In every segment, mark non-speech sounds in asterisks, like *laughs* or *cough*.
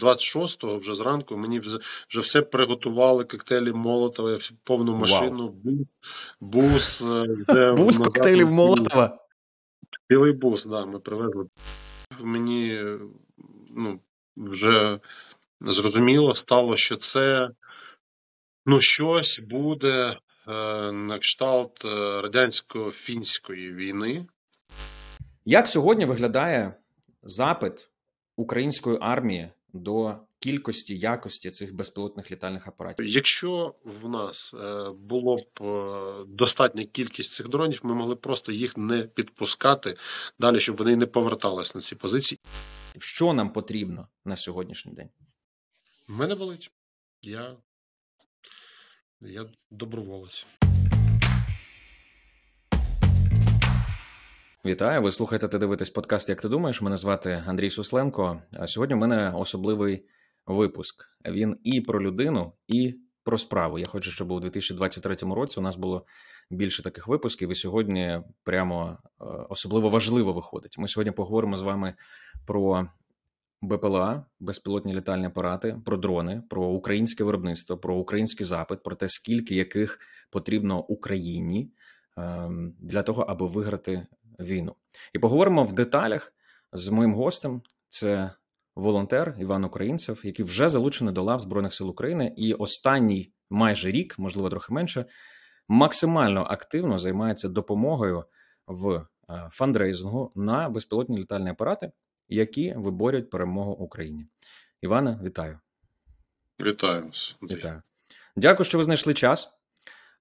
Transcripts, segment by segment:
26-го вже зранку мені вже все приготували коктейлі Молотова, я повну машину, бус, бус, де *laughs* бус коктейлів Молотова. Білий бус, да, ми привезли. Мені ну, вже зрозуміло стало, що це ну, щось буде е, на кшталт е, радянсько-фінської війни. Як сьогодні виглядає запит української армії до кількості якості цих безпілотних літальних апаратів. Якщо в нас е, було б е, достатня кількість цих дронів, ми могли просто їх не підпускати далі, щоб вони не повертались на ці позиції. Що нам потрібно на сьогоднішній день? Мене болить я, я доброволець. Вітаю, ви слухаєте та дивитесь подкаст. Як ти думаєш? Мене звати Андрій Сусленко. А сьогодні в мене особливий випуск. Він і про людину, і про справу. Я хочу, щоб у 2023 році у нас було більше таких випусків. І сьогодні прямо е, особливо важливо виходить. Ми сьогодні поговоримо з вами про БПЛА, безпілотні літальні апарати, про дрони, про українське виробництво, про український запит, про те, скільки яких потрібно Україні. Ем, для того аби виграти війну. І поговоримо в деталях з моїм гостем. Це волонтер Іван Українцев, який вже залучений до лав Збройних сил України, і останній майже рік, можливо, трохи менше, максимально активно займається допомогою в е, фандрейзингу на безпілотні літальні апарати, які виборюють перемогу Україні. Івана, вітаю. Вітаю вас. Вітаю. Дякую, що ви знайшли час.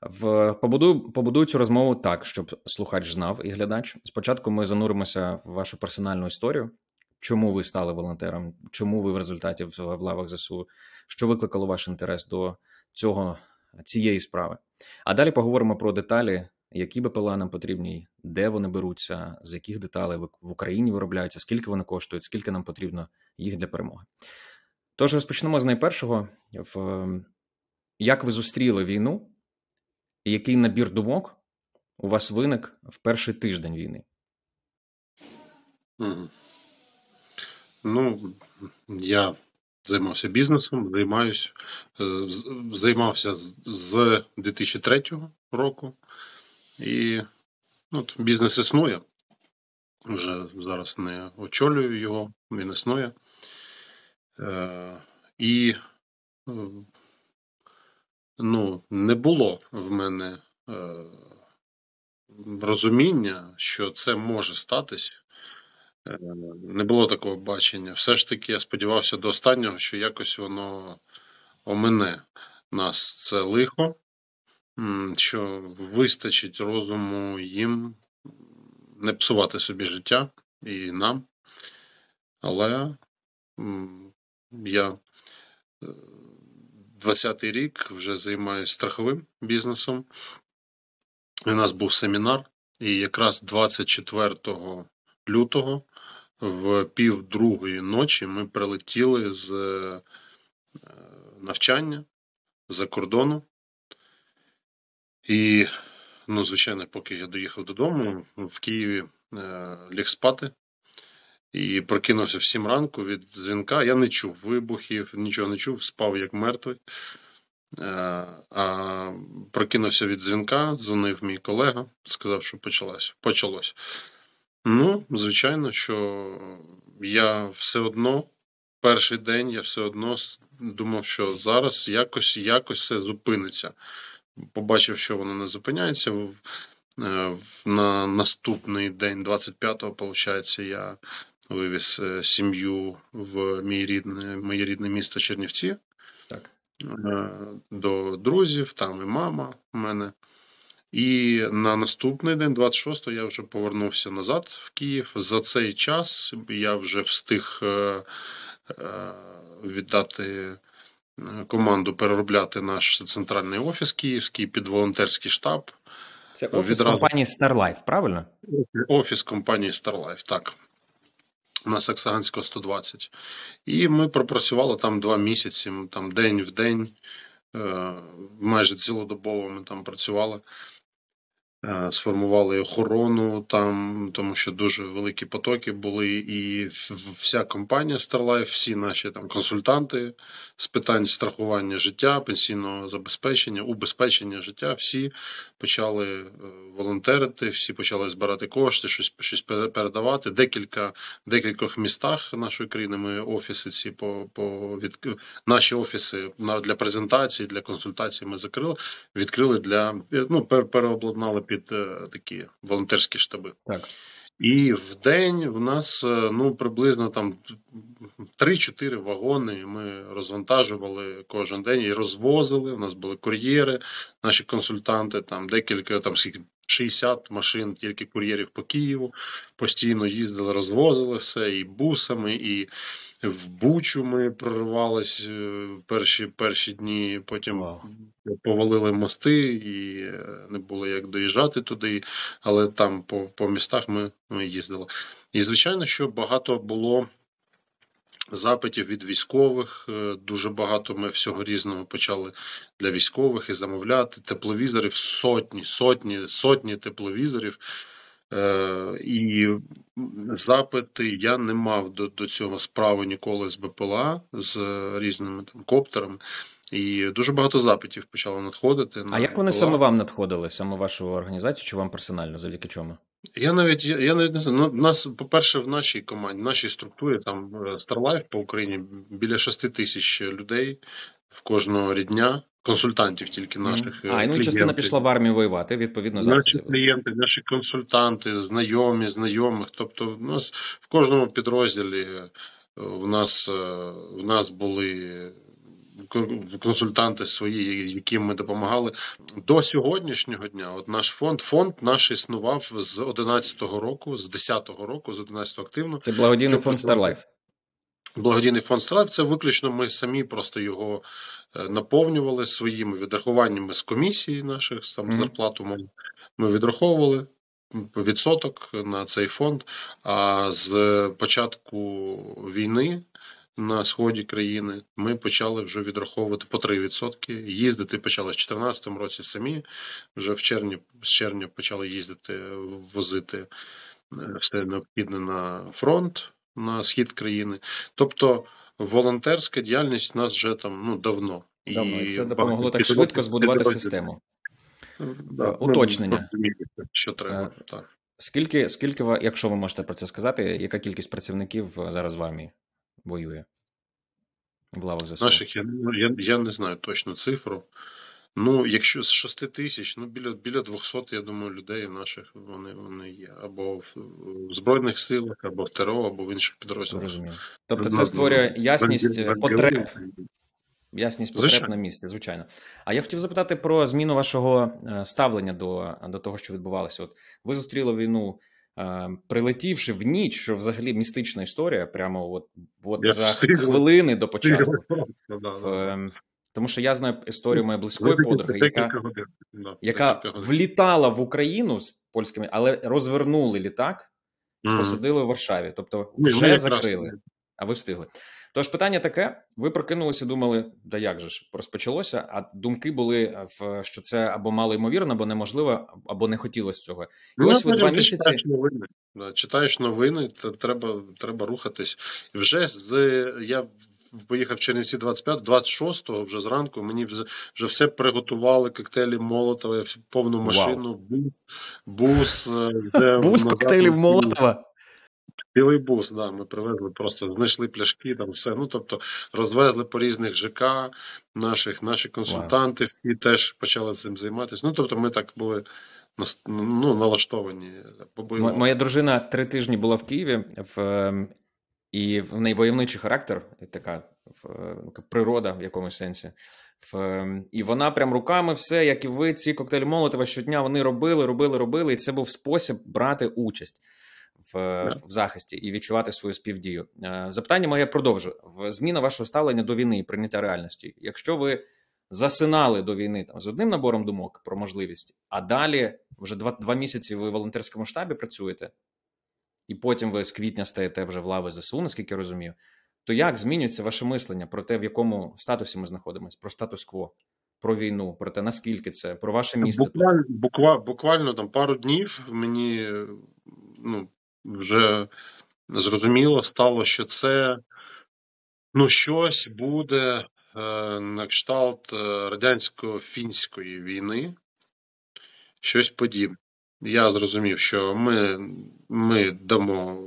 В побудую, побудую цю розмову так, щоб слухач знав і глядач. Спочатку ми зануримося в вашу персональну історію, чому ви стали волонтером, чому ви в результаті в, в лавах ЗСУ, що викликало ваш інтерес до цього цієї справи. А далі поговоримо про деталі, які БПЛА нам потрібні, де вони беруться, з яких деталей в Україні виробляються, скільки вони коштують, скільки нам потрібно їх для перемоги. Тож розпочнемо з найпершого: ем, як ви зустріли війну? Який набір думок у вас виник в перший тиждень війни? Ну, я займався бізнесом, займаюся, е, займався з 2003 року. І ну, от, бізнес існує. Вже зараз не очолюю його, він існує. Е, і е, ну, не було в мене е, розуміння, що це може статись. Е, не було такого бачення. Все ж таки, я сподівався до останнього, що якось воно омине нас це лихо, що вистачить розуму їм не псувати собі життя і нам. Але я е, 20-й рік вже займаюся страховим бізнесом. У нас був семінар, і якраз 24 лютого в пів другої ночі ми прилетіли з е, навчання за кордону. І, ну, звичайно, поки я доїхав додому, в Києві е, ліг спати і прокинувся в сім ранку від дзвінка. Я не чув вибухів, нічого не чув, спав як мертвий. Е, а Прокинувся від дзвінка, дзвонив мій колега, сказав, що почалось. почалось. Ну, звичайно, що я все одно, перший день я все одно думав, що зараз якось якось все зупиниться. Побачив, що воно не зупиняється. Е, на наступний день, 25-го, виходить, я вивіз е, сім'ю в мій рідне, моє рідне місто Чернівці Так. Е, до друзів, там і мама у мене. І на наступний день, 26-го, я вже повернувся назад в Київ. За цей час я вже встиг е, віддати команду переробляти наш центральний офіс Київський під волонтерський штаб. Це офіс Відразу... компанії StarLife, правильно? Офіс компанії StarLife, так на Саксаганського 120. І ми пропрацювали там два місяці, там день в день, е, майже цілодобово ми там працювали. Е, сформували охорону там, тому що дуже великі потоки були, і вся компанія StarLife, всі наші там консультанти з питань страхування життя, пенсійного забезпечення, убезпечення життя, всі почали е, волонтерити, всі почали збирати кошти, щось щось передавати. Декілька декількох містах нашої країни ми офіси ці по по від наші офіси для презентації, для консультації ми закрили, відкрили для ну переобладнали під е, такі волонтерські штаби. Так. І в день в нас е, ну приблизно там 3-4 вагони. Ми розвантажували кожен день і розвозили. У нас були кур'єри, наші консультанти, там декілька там 60 машин, тільки кур'єрів по Києву. Постійно їздили, розвозили все і бусами, і в Бучу ми прорвались е, перші перші дні, потім повалили мости і е, не було як доїжджати туди, але там по по містах ми, ми їздили. І звичайно, що багато було. Запитів від військових, е, дуже багато ми всього різного почали для військових і замовляти. Тепловізорів сотні, сотні, сотні тепловізорів. Е, і запити я не мав до до цього справи ніколи з БПЛА, з різними там коптерами. І дуже багато запитів почало надходити. А на як вони БПЛА. саме вам надходили, саме вашу організацію чи вам персонально? Завдяки чому? Я навіть я, я навіть не знаю. Ну, в нас, по-перше, в нашій команді, в нашій структурі там е, StarLife по Україні біля 6 тисяч людей в кожного рідня консультантів тільки наших. Е, а, клієнтів. ну частина пішла в армію воювати, відповідно, за Наші клієнти, наші консультанти, знайомі, знайомих. Тобто, в нас в кожному підрозділі е, в нас, е, в нас були. Консультанти свої, яким ми допомагали до сьогоднішнього дня. От наш фонд фонд наш існував з 11-го року, з 10-го року, з 11-го активно. Це благодійний фонд Starlife. Благодійний фонд Стрелев це виключно ми самі просто його е, наповнювали своїми відрахуваннями з комісії наших там mm -hmm. зарплату. Ми, ми відраховували відсоток на цей фонд. А з початку війни на сході країни ми почали вже відраховувати по 3%. Їздити почали в 2014 році самі. Вже в червні з червня почали їздити, возити е, все необхідне на фронт на схід країни. Тобто волонтерська діяльність у нас вже там ну давно. Давно і це допомогло так швидко збудувати систему. Е, е, да, Уточнення. Що треба, е, так. Скільки, скільки, якщо ви можете про це сказати, яка кількість працівників зараз в армії воює? В лавах ЗСУ? Наших я ну, я, я не знаю точну цифру. Ну, якщо з 6 тисяч, ну біля біля 200, я думаю, людей наших вони вони є або в збройних силах, або в ТРО, або в інших підрозділах. Розумію. Тобто це створює ясність е, потреб. Ясність потреб звичайно. на місці, звичайно. А я хотів запитати про зміну вашого е, ставлення до до того, що відбувалося. От ви зустріли війну, е, прилетівши в ніч, що взагалі містична історія, прямо от от за стріли. хвилини до початку. Стріли. Тому що я знаю історію ну, моєї близької подруги, яка яка влітала в Україну з польськими, але розвернули літак, mm посадили в Варшаві. Тобто, вже закрили, а ви встигли. Тож питання таке: ви прокинулися, думали, да як же ж розпочалося? А думки були е, в що це або мало ймовірно, або неможливо, або не хотілося цього. І ну, ось ви два місяці читаєш новини. Читаєш новини, то треба треба рухатись. Вже з я поїхав в Чернівці 25, 26-го вже зранку. Мені вже все приготували, коктейлі Молотова, повну машину, бус, бус. Е, *laughs* бус коктейлів Молотова. Білий бус, да, ми привезли, просто знайшли пляшки, там все. Ну тобто розвезли по різних ЖК наших, наші консультанти, wow. всі теж почали цим займатися. Ну тобто, ми так були ну, налаштовані. Моя дружина три тижні була в Києві в ем, і в неї войовничий характер, така в ну, природа в якомусь сенсі. Ем, і вона прям руками все, як і ви, ці коктейлі Молотова щодня вони робили, робили, робили, і це був спосіб брати участь в е, в захисті і відчувати свою співдію. Е, запитання моє продовжу. Зміна вашого ставлення до війни і прийняття реальності. Якщо ви засинали до війни там з одним набором думок про можливість, а далі вже два, два місяці ви в волонтерському штабі працюєте, і потім ви з квітня стаєте вже в лави ЗСУ, наскільки я розумію, то як змінюється ваше мислення про те, в якому статусі ми знаходимося, про статус-кво, про війну, про те, наскільки це, про ваше місце? Буквально буквально, буквально там пару днів мені ну, вже зрозуміло стало, що це ну, щось буде. Е, на кшталт е, радянсько-фінської війни щось подібне я зрозумів, що ми ми дамо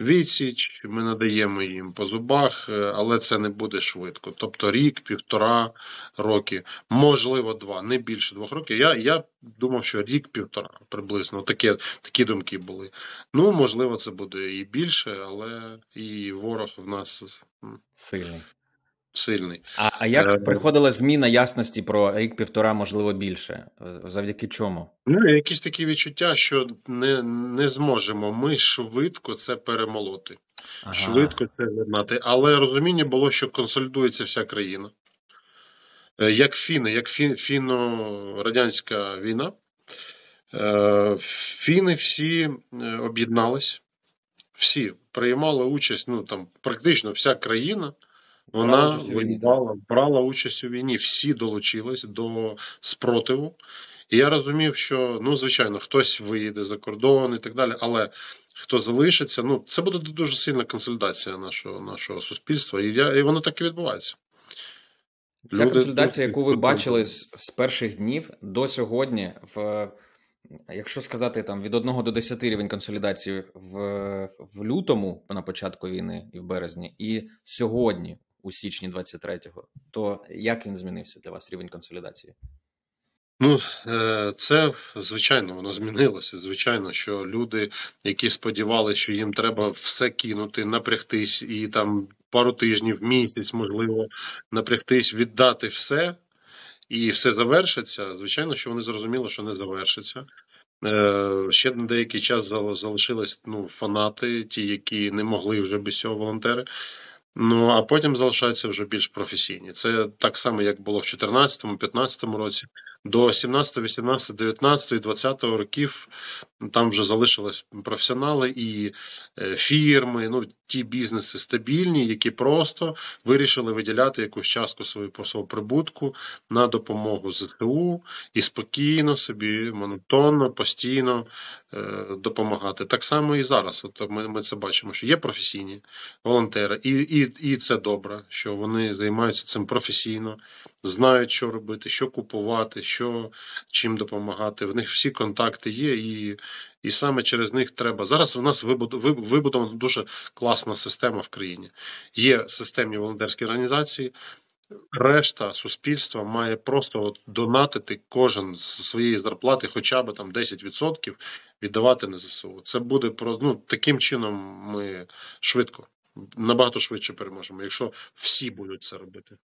відсіч, ми надаємо їм по зубах, е, але це не буде швидко. Тобто рік, півтора роки, можливо, два, не більше двох років. Я я думав, що рік-півтора приблизно такі, такі думки були. Ну, можливо, це буде і більше, але і ворог в нас сильний сильний. А а як е, приходила зміна ясності про рік півтора, можливо, більше? Е, завдяки чому? Ну, якісь такі відчуття, що не не зможемо ми швидко це перемолоти, ага. швидко це займати. Але розуміння було, що консолідується вся країна. Е, як фіни, як фі, фіно-радянська війна, е, фіни всі об'єднались, всі приймали участь, ну там практично вся країна вона воювала, брала участь у війні. Всі долучились до спротиву. І я розумів, що ну, звичайно, хтось виїде за кордон і так далі, але хто залишиться, ну це буде дуже сильна консолідація нашого нашого суспільства, і я і воно так і відбувається. Ця Люди консолідація, яку ви бачили з, з перших днів до сьогодні, в якщо сказати там від 1 до 10 рівень консолідації в, в лютому на початку війни і в березні, і сьогодні у січні 23-го, то як він змінився для вас рівень консолідації? Ну, е, це звичайно, воно змінилося. Звичайно, що люди, які сподівалися, що їм треба все кинути, напрягтись і там пару тижнів, місяць, можливо, напрягтись, віддати все, і все завершиться. Звичайно, що вони зрозуміли, що не завершиться. Е, ще на деякий час залишились ну, фанати, ті, які не могли вже без цього волонтери. Ну а потім залишаються вже більш професійні. Це так само, як було в 2014-2015 році до 17, 18, 19 і 20 років там вже залишились професіонали і е, фірми, ну ті бізнеси стабільні, які просто вирішили виділяти якусь частку свою по свого прибутку на допомогу ЗСУ і спокійно собі, монотонно, постійно е, допомагати. Так само і зараз. От ми, ми це бачимо, що є професійні волонтери, і, і, і це добре, що вони займаються цим професійно знають, що робити, що купувати, що чим допомагати. В них всі контакти є, і і саме через них треба. Зараз в нас вибудована дуже класна система в країні. Є системні волонтерські організації. Решта суспільства має просто от донатити кожен з своєї зарплати, хоча б там 10% віддавати на ЗСУ. Це буде про ну таким чином. Ми швидко, набагато швидше переможемо, якщо всі будуть це робити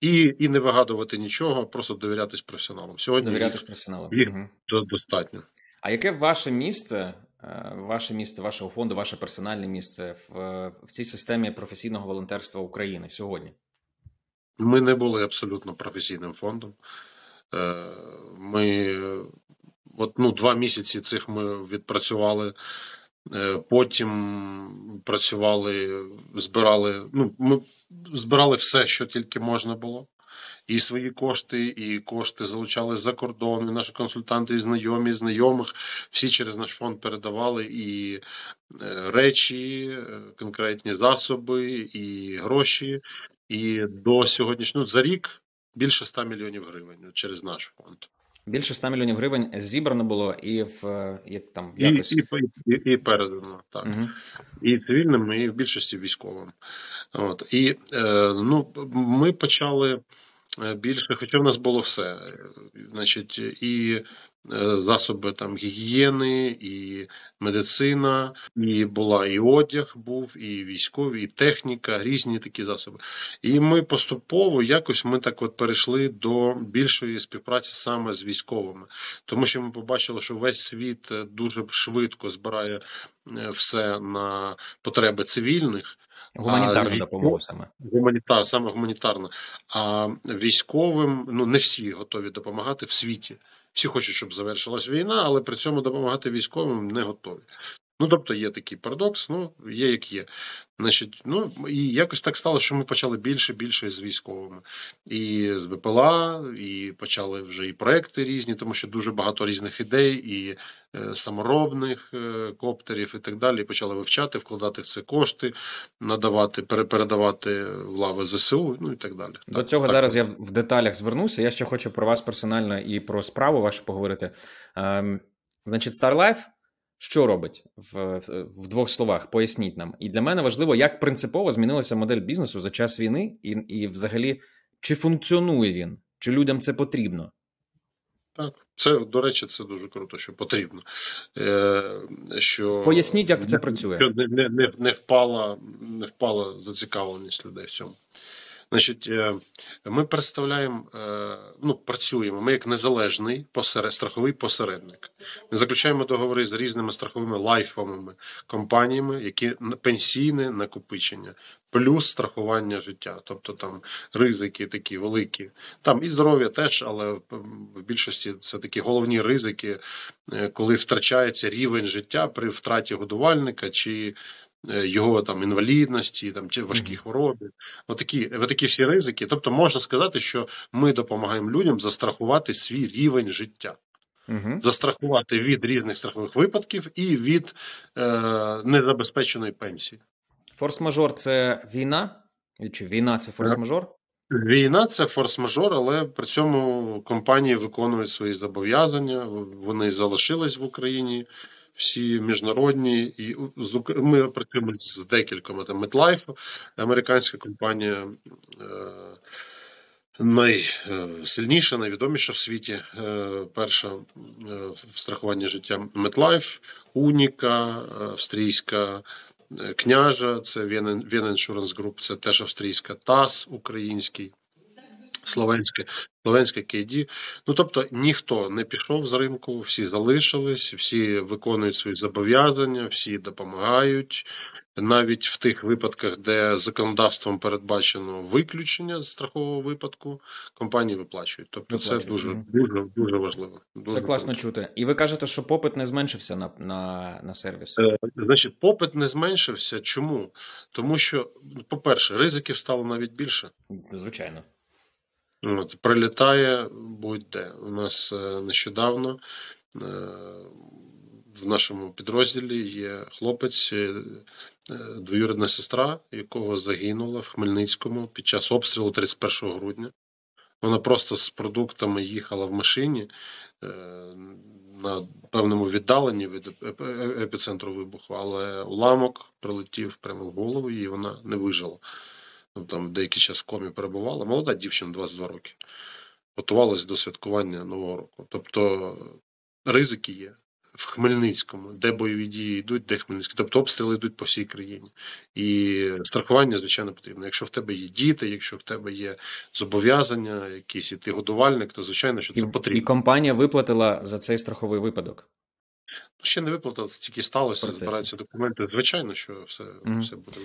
і і не вигадувати нічого, просто довірятись професіоналам. Сьогодні довірятись їх, професіоналам їх угу. достатньо. А яке ваше місце? Е, ваше місце вашого фонду, ваше персональне місце в, в цій системі професійного волонтерства України сьогодні? Ми не були абсолютно професійним фондом. Е, ми от ну два місяці цих ми відпрацювали Е, потім працювали, збирали. Ну, ми збирали все, що тільки можна було. І свої кошти, і кошти залучали за кордон. І наші консультанти, і знайомі, і знайомих всі через наш фонд передавали і е, речі, е, конкретні засоби, і гроші. І до сьогоднішнього ну, за рік більше 100 мільйонів гривень через наш фонд. Більше 100 мільйонів гривень зібрано було і в е, як там якось і і, і, і передано так угу. і цивільним, і в більшості військовим. От і е, ну ми почали е, більше, хоча в нас було все, значить, і Е, засоби там гігієни, і медицина, і була і одяг, був, і військові, і техніка, різні такі засоби. І ми поступово якось ми так от перейшли до більшої співпраці саме з військовими, тому що ми побачили, що весь світ е, дуже швидко збирає е, все на потреби цивільних. Гуманітарна допомога саме гуманітар, саме гуманітарна. А військовим ну не всі готові допомагати в світі. Всі хочуть, щоб завершилась війна, але при цьому допомагати військовим не готові. Ну, тобто є такий парадокс, ну є як є. Значить, ну і якось так стало, що ми почали більше більше з військовими і з БПЛА, і почали вже і проекти різні, тому що дуже багато різних ідей, і е, саморобних е, коптерів, і так далі. І почали вивчати, вкладати в це кошти, надавати, перепередавати в лави ЗСУ, ну і так далі. До так, цього так. зараз я в деталях звернуся. Я ще хочу про вас персонально і про справу вашу поговорити. Е, значить, StarLife що робить в, в двох словах, поясніть нам. І для мене важливо, як принципово змінилася модель бізнесу за час війни, і, і взагалі, чи функціонує він, чи людям це потрібно. Так, це до речі, це дуже круто, що потрібно. Е, що Поясніть, як це працює. Не не, не, не, впала не впала зацікавленість людей в цьому. Значить, е, ми представляємо, е, ну працюємо. Ми як незалежний посеред, страховий посередник. Ми заключаємо договори з різними страховими лайфовими компаніями, які пенсійне накопичення, плюс страхування життя, тобто там ризики такі великі. Там і здоров'я теж, але в більшості це такі головні ризики, е, коли втрачається рівень життя при втраті годувальника чи Е, його там інвалідності, там чи важкі хвороби, отакі ну, е, отакі всі ризики. Тобто, можна сказати, що ми допомагаємо людям застрахувати свій рівень життя. Угу. Застрахувати від різних страхових випадків і від е, незабезпеченої пенсії. Форс-мажор це війна? Чи війна це е, форс-мажор? Війна це форс-мажор, але при цьому компанії виконують свої зобов'язання. Вони залишились в Україні всі міжнародні, і з ми працюємо з декількома там MetLife, американська компанія. Е, Найсильніша, е, найвідоміша в світі е, перша в страхуванні життя MetLife, Уніка, австрійська княжа, це Vienna Insurance Group, це теж австрійська ТАС український. Словенське Словенське KD. Ну тобто ніхто не пішов з ринку, всі залишились, всі виконують свої зобов'язання, всі допомагають. Навіть в тих випадках, де законодавством передбачено виключення з страхового випадку, компанії виплачують. Тобто, виплачують. це дуже дуже дуже важливо. Дуже це класно важливо. чути. І ви кажете, що попит не зменшився на на, на сервіс? Е, значить, попит не зменшився. Чому? Тому що, ну, по перше, ризиків стало навіть більше, звичайно. От, Прилітає будь-де. У нас е, нещодавно е, в нашому підрозділі є хлопець, е, двоюрідна сестра, якого загинула в Хмельницькому під час обстрілу 31 грудня. Вона просто з продуктами їхала в машині на певному віддаленні від епіцентру вибуху, але уламок прилетів прямо в голову, і вона не вижила ну, там деякий час в комі перебувала. Молода дівчина 22 роки. Готувалася до святкування Нового року. Тобто ризики є в Хмельницькому, де бойові дії йдуть, де Хмельницький. Тобто обстріли йдуть по всій країні. І страхування, звичайно, потрібно. Якщо в тебе є діти, якщо в тебе є зобов'язання, якісь і ти годувальник, то звичайно, що це і, потрібно. І компанія виплатила за цей страховий випадок. Ну, ще не виплата, тільки сталося, збираються документи. Звичайно, що все mm-hmm. все буде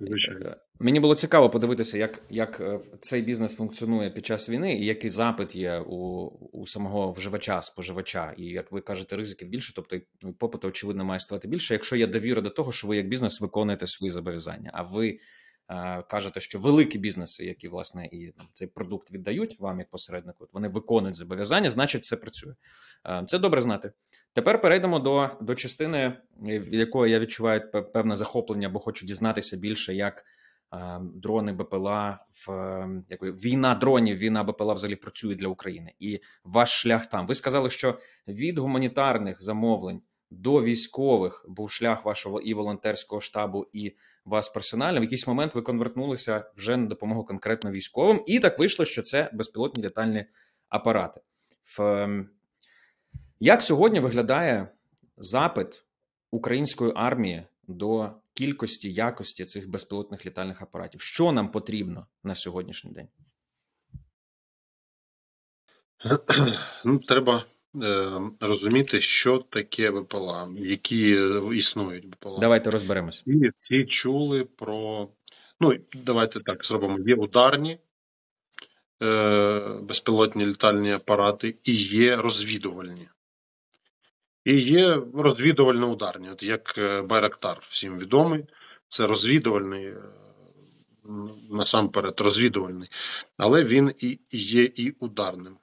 виключено. Е, мені було цікаво подивитися, як як е, цей бізнес функціонує під час війни, і який запит є у у самого вживача, споживача. І як ви кажете, ризики більше, тобто ну, попиту очевидно, має ставати більше, якщо є довіра до того, що ви як бізнес виконуєте свої зобов'язання. А ви Е, кажете, що великі бізнеси, які власне і там, цей продукт віддають вам як посереднику, вони виконують зобов'язання, значить, це працює. Е, це добре знати. Тепер перейдемо до до частини, в якої я відчуваю певне захоплення, бо хочу дізнатися більше, як е, дрони БПЛА в як війна дронів, війна БПЛА взагалі працює для України і ваш шлях там. Ви сказали, що від гуманітарних замовлень до військових був шлях вашого і волонтерського штабу і вас персонально. В якийсь момент ви конвертнулися вже на допомогу конкретно військовим, і так вийшло, що це безпілотні літальні апарати. Ем, як сьогодні виглядає запит української армії до кількості якості цих безпілотних літальних апаратів? Що нам потрібно на сьогоднішній день? Ну, треба Е, розуміти, що таке БПЛА, які е, існують БПЛА. Давайте розберемось. І всі чули про. Ну, давайте так зробимо. Є ударні е, безпілотні літальні апарати, і є розвідувальні. І є розвідувально-ударні, от як е, Байрактар всім відомий. Це розвідувальний, насамперед, розвідувальний, але він і є і ударним.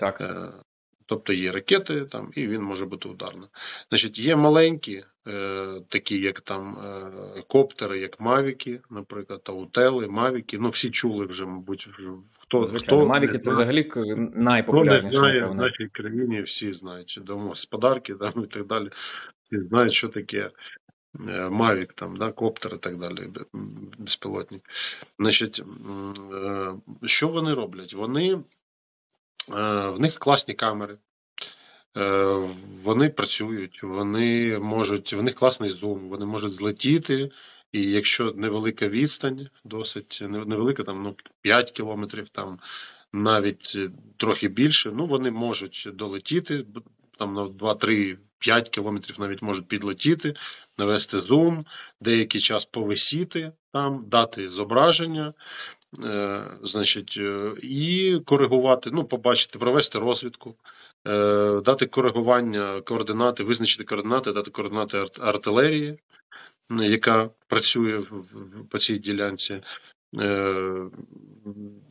Так. Тобто є ракети, там, і він може бути ударним. Значить, Є маленькі, е, такі, як там е, коптери, як Мавіки, наприклад, Таутели, Мавіки. Ну, всі чули вже, мабуть, хто з хто, Мавіки це взагалі найпопулярніше. Знає, в нашій країні всі знають, чи дамо з подарки там, і так далі. Всі знають, що таке. Е, мавік, там, да, коптер і так далі, безпілотні. Значить, е, Що вони роблять? Вони Е, в них класні камери, е, вони працюють, вони можуть, в них класний зум, вони можуть злетіти. І якщо невелика відстань, досить невелика, там ну 5 кілометрів, там навіть е, трохи більше, ну вони можуть долетіти там на 2-3. 5 кілометрів навіть можуть підлетіти, навести зум, деякий час повисіти там, дати зображення, Е, значить, е, і коригувати, ну, побачити, провести розвідку, е, дати коригування координати, визначити координати, дати координати арт артилерії, яка працює в по цій ділянці, Е,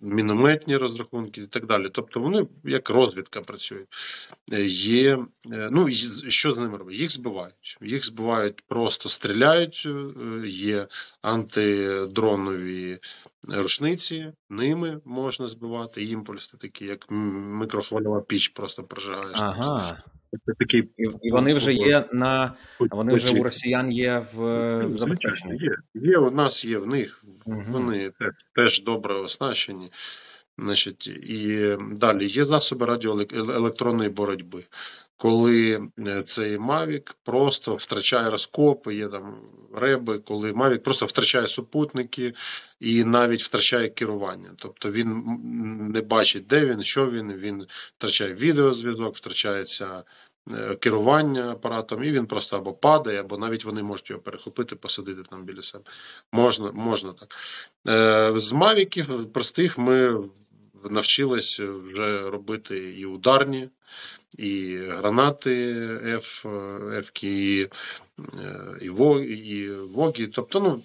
мінометні розрахунки і так далі. Тобто вони як розвідка працюють. Е, є, е, ну Що з ними робить? Їх збивають. Їх збивають, просто стріляють, є антидронові рушниці, ними можна збивати, імпульси такі, як мікрохвильова піч, просто прожигаєш. Ага. Це такий і, вони вже є на вони вже у росіян є в, ну, в забезпеченні. Є є у нас, є в них. Вони теж, теж добре оснащені. Значить, І далі є засоби радіоелектронної е, боротьби, коли е, цей Мавік просто втрачає розкопи, є там реби, коли Мавік просто втрачає супутники і навіть втрачає керування. Тобто він не бачить, де він, що він, він втрачає відеозв'язок, втрачається. Е, керування апаратом, і він просто або падає, або навіть вони можуть його перехопити, посадити там біля себе. Можна можна так. З Мавіків простих ми навчилась вже робити і ударні, і гранати F, F і, е, і, Вогі, і Вогі. Тобто, ну,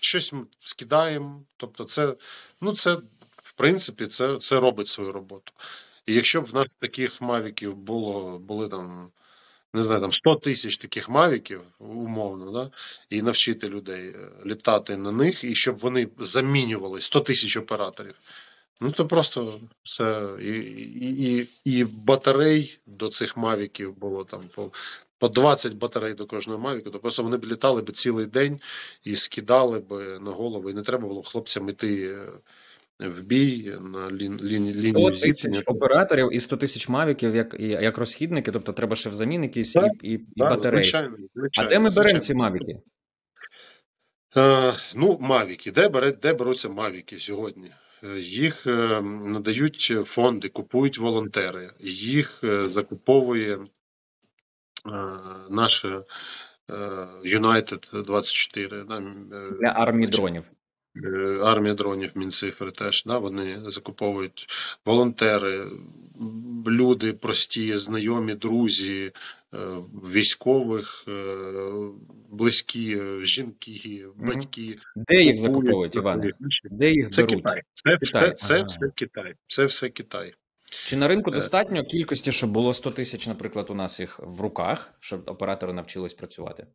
щось ми скидаємо. Тобто, це, ну, це, в принципі, це це робить свою роботу. І якщо б в нас таких мавіків було, були там. Не знаю, там 100 тисяч таких мавіків, умовно, да, і навчити людей е, літати на них, і щоб вони замінювали 100 тисяч операторів. Ну то просто все і і, і батарей до цих мавіків було там по по 20 батарей до кожного мавіку. То просто вони б літали б цілий день і скидали б на голову. І не треба було хлопцям іти е, в бій на лін, лін, лінію зіткнення. операторів і 100 тисяч мавіків, як як розхідники, тобто треба ще взамін якісь так, і, і, так, і батареї. Звичайно, звичайно, а де ми беремо ці мавіки? Е, ну, мавіки. Де, бере, де беруться мавіки сьогодні? Е, їх е, надають фонди, купують волонтери, їх е, закуповує наше Юнайтед 24 для армії дронів. Армія дронів Мінцифри теж да, вони закуповують волонтери, люди прості, знайомі, друзі, Е, військових, е, близькі е, жінки, батьки. Де їх закуповують, Іване? Де їх це беруть? Китай. Це, Китай. Це, це ага. все Китай. Це все Китай. Чи на ринку достатньо кількості, щоб було 100 тисяч, наприклад, у нас їх в руках, щоб оператори навчились працювати?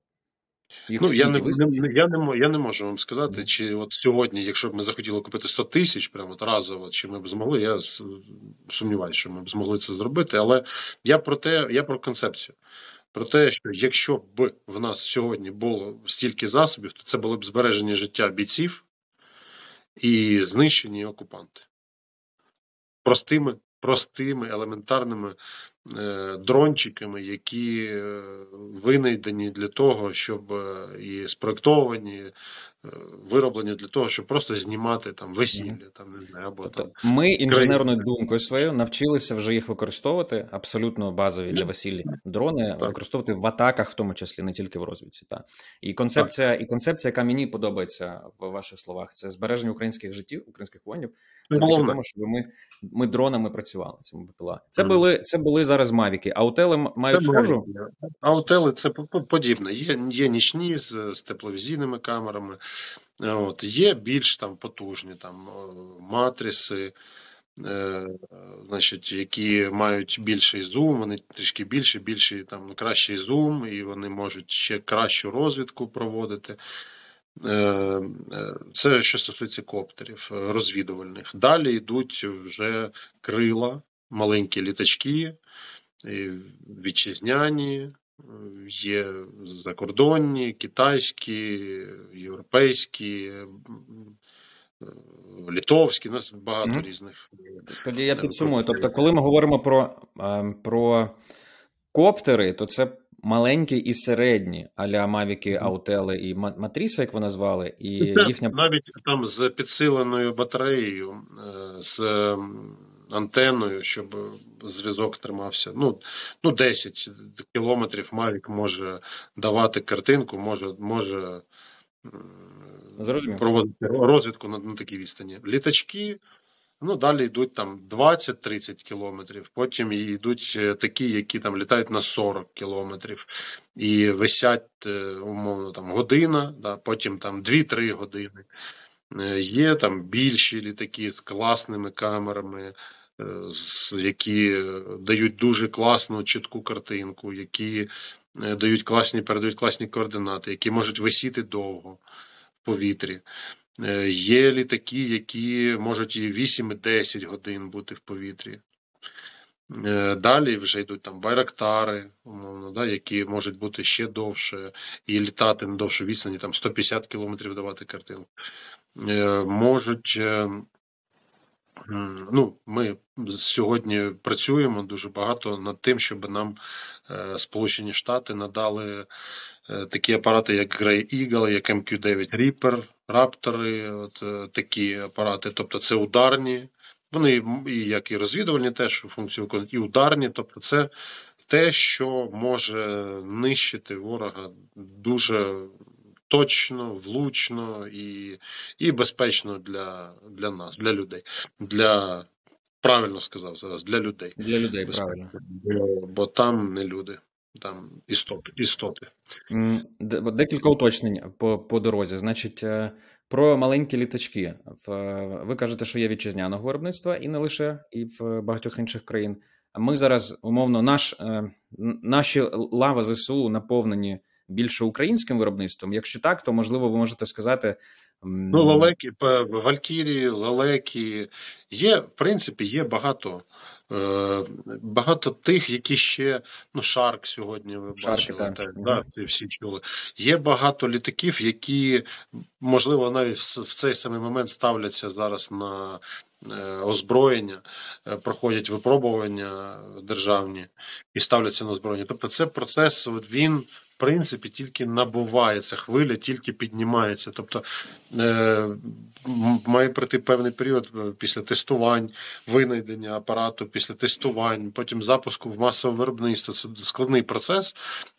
Їх ну, я не, не, я, не, я не можу вам сказати, чи от сьогодні, якщо б ми захотіли купити 100 тисяч прямо разово, чи ми б змогли, я сумніваюся, що ми б змогли це зробити. Але я про те, я про концепцію. Про те, що якщо б в нас сьогодні було стільки засобів, то це було б збереження життя бійців і знищені окупанти простими, простими, елементарними Е, дрончиками, які е, винайдені для того, щоб е, і спроектовані Вироблені для того, щоб просто знімати там весілля, там не знаю, або тобто там ми інженерною думкою своєю навчилися вже їх використовувати абсолютно базові для весілля дрони так. використовувати в атаках, в тому числі не тільки в розвідці. Та і концепція, так. і концепція, яка мені подобається в ваших словах, це збереження українських життів, українських воїнів. Це в тому, щоб ми ми дронами працювали. цим була це були це були зараз мавіки. Аутели мають схожу аутели. Це подібне. Є є нічні з, з тепловізійними камерами. Е, от, Є більш там потужні там е, матриси, е, значить, які мають більший зум, вони трішки більші, більший там кращий зум, і вони можуть ще кращу розвідку проводити. Е, е Це що стосується коптерів розвідувальних. Далі йдуть вже крила, маленькі літачки, вітчизняні. Є закордонні, китайські, європейські, літовські. У нас багато mm -hmm. різних. Тоді я е, підсумую. Тобто, коли ми говоримо про, е, про коптери, то це. Маленькі і середні, а-ля Мавіки, Аутели і Матріса, як вона назвали, і їхня навіть там з підсиленою батареєю, е, з антеною, щоб зв'язок тримався. Ну ну 10 кілометрів Мавік може давати картинку, може може проводити розвідку на, на такій відстані. Літачки. Ну, далі йдуть там 20-30 кілометрів, потім йдуть е, такі, які там літають на 40 кілометрів, і висять, е, умовно, там година, да, потім там 2-3 години. Е, є там більші літаки з класними камерами, е, які е, дають дуже класну чітку картинку, які дають класні, передають класні координати, які можуть висіти довго в повітрі. Є літаки, які можуть і 8-10 годин бути в повітрі. Е, далі вже йдуть там байрактари, умовно, да, які можуть бути ще довше і літати на довшу відстані, там 150 кілометрів давати картину, е, Можуть. Е, ну, Ми сьогодні працюємо дуже багато над тим, щоб нам Сполучені Штати надали такі апарати, як Grey Eagle, як MQ-9 ем Reaper, Raptor, от такі апарати. Тобто це ударні. Вони і як і розвідувальні, теж функції виконують, і ударні. Тобто, це те, що може нищити ворога дуже точно, влучно і і безпечно для для нас, для людей. Для правильно сказав зараз, для людей. Для людей безпечно. правильно. Бо там не люди. Там істоти істоти декілька уточнень по по дорозі. Значить, е, про маленькі літачки. Ви кажете, що є вітчизняного виробництва і не лише і в багатьох інших країн. А ми зараз умовно наш, е, наші лави ЗСУ наповнені більше українським виробництвом? Якщо так, то можливо ви можете сказати. Ну, лалеки, Валькірії, лалеки. Є, в принципі, є багато е, багато тих, які ще. Ну, Шарк сьогодні ви Шарки, бачили. Так. Так, це всі чули. Є багато літаків, які, можливо, навіть в цей самий момент ставляться зараз на е, озброєння, е, проходять випробування державні і ставляться на озброєння. Тобто, це процес, от він принципі тільки набувається хвиля, тільки піднімається. Тобто е, має пройти певний період е, після тестувань, винайдення апарату, після тестувань, потім запуску в масове виробництво. Це складний процес,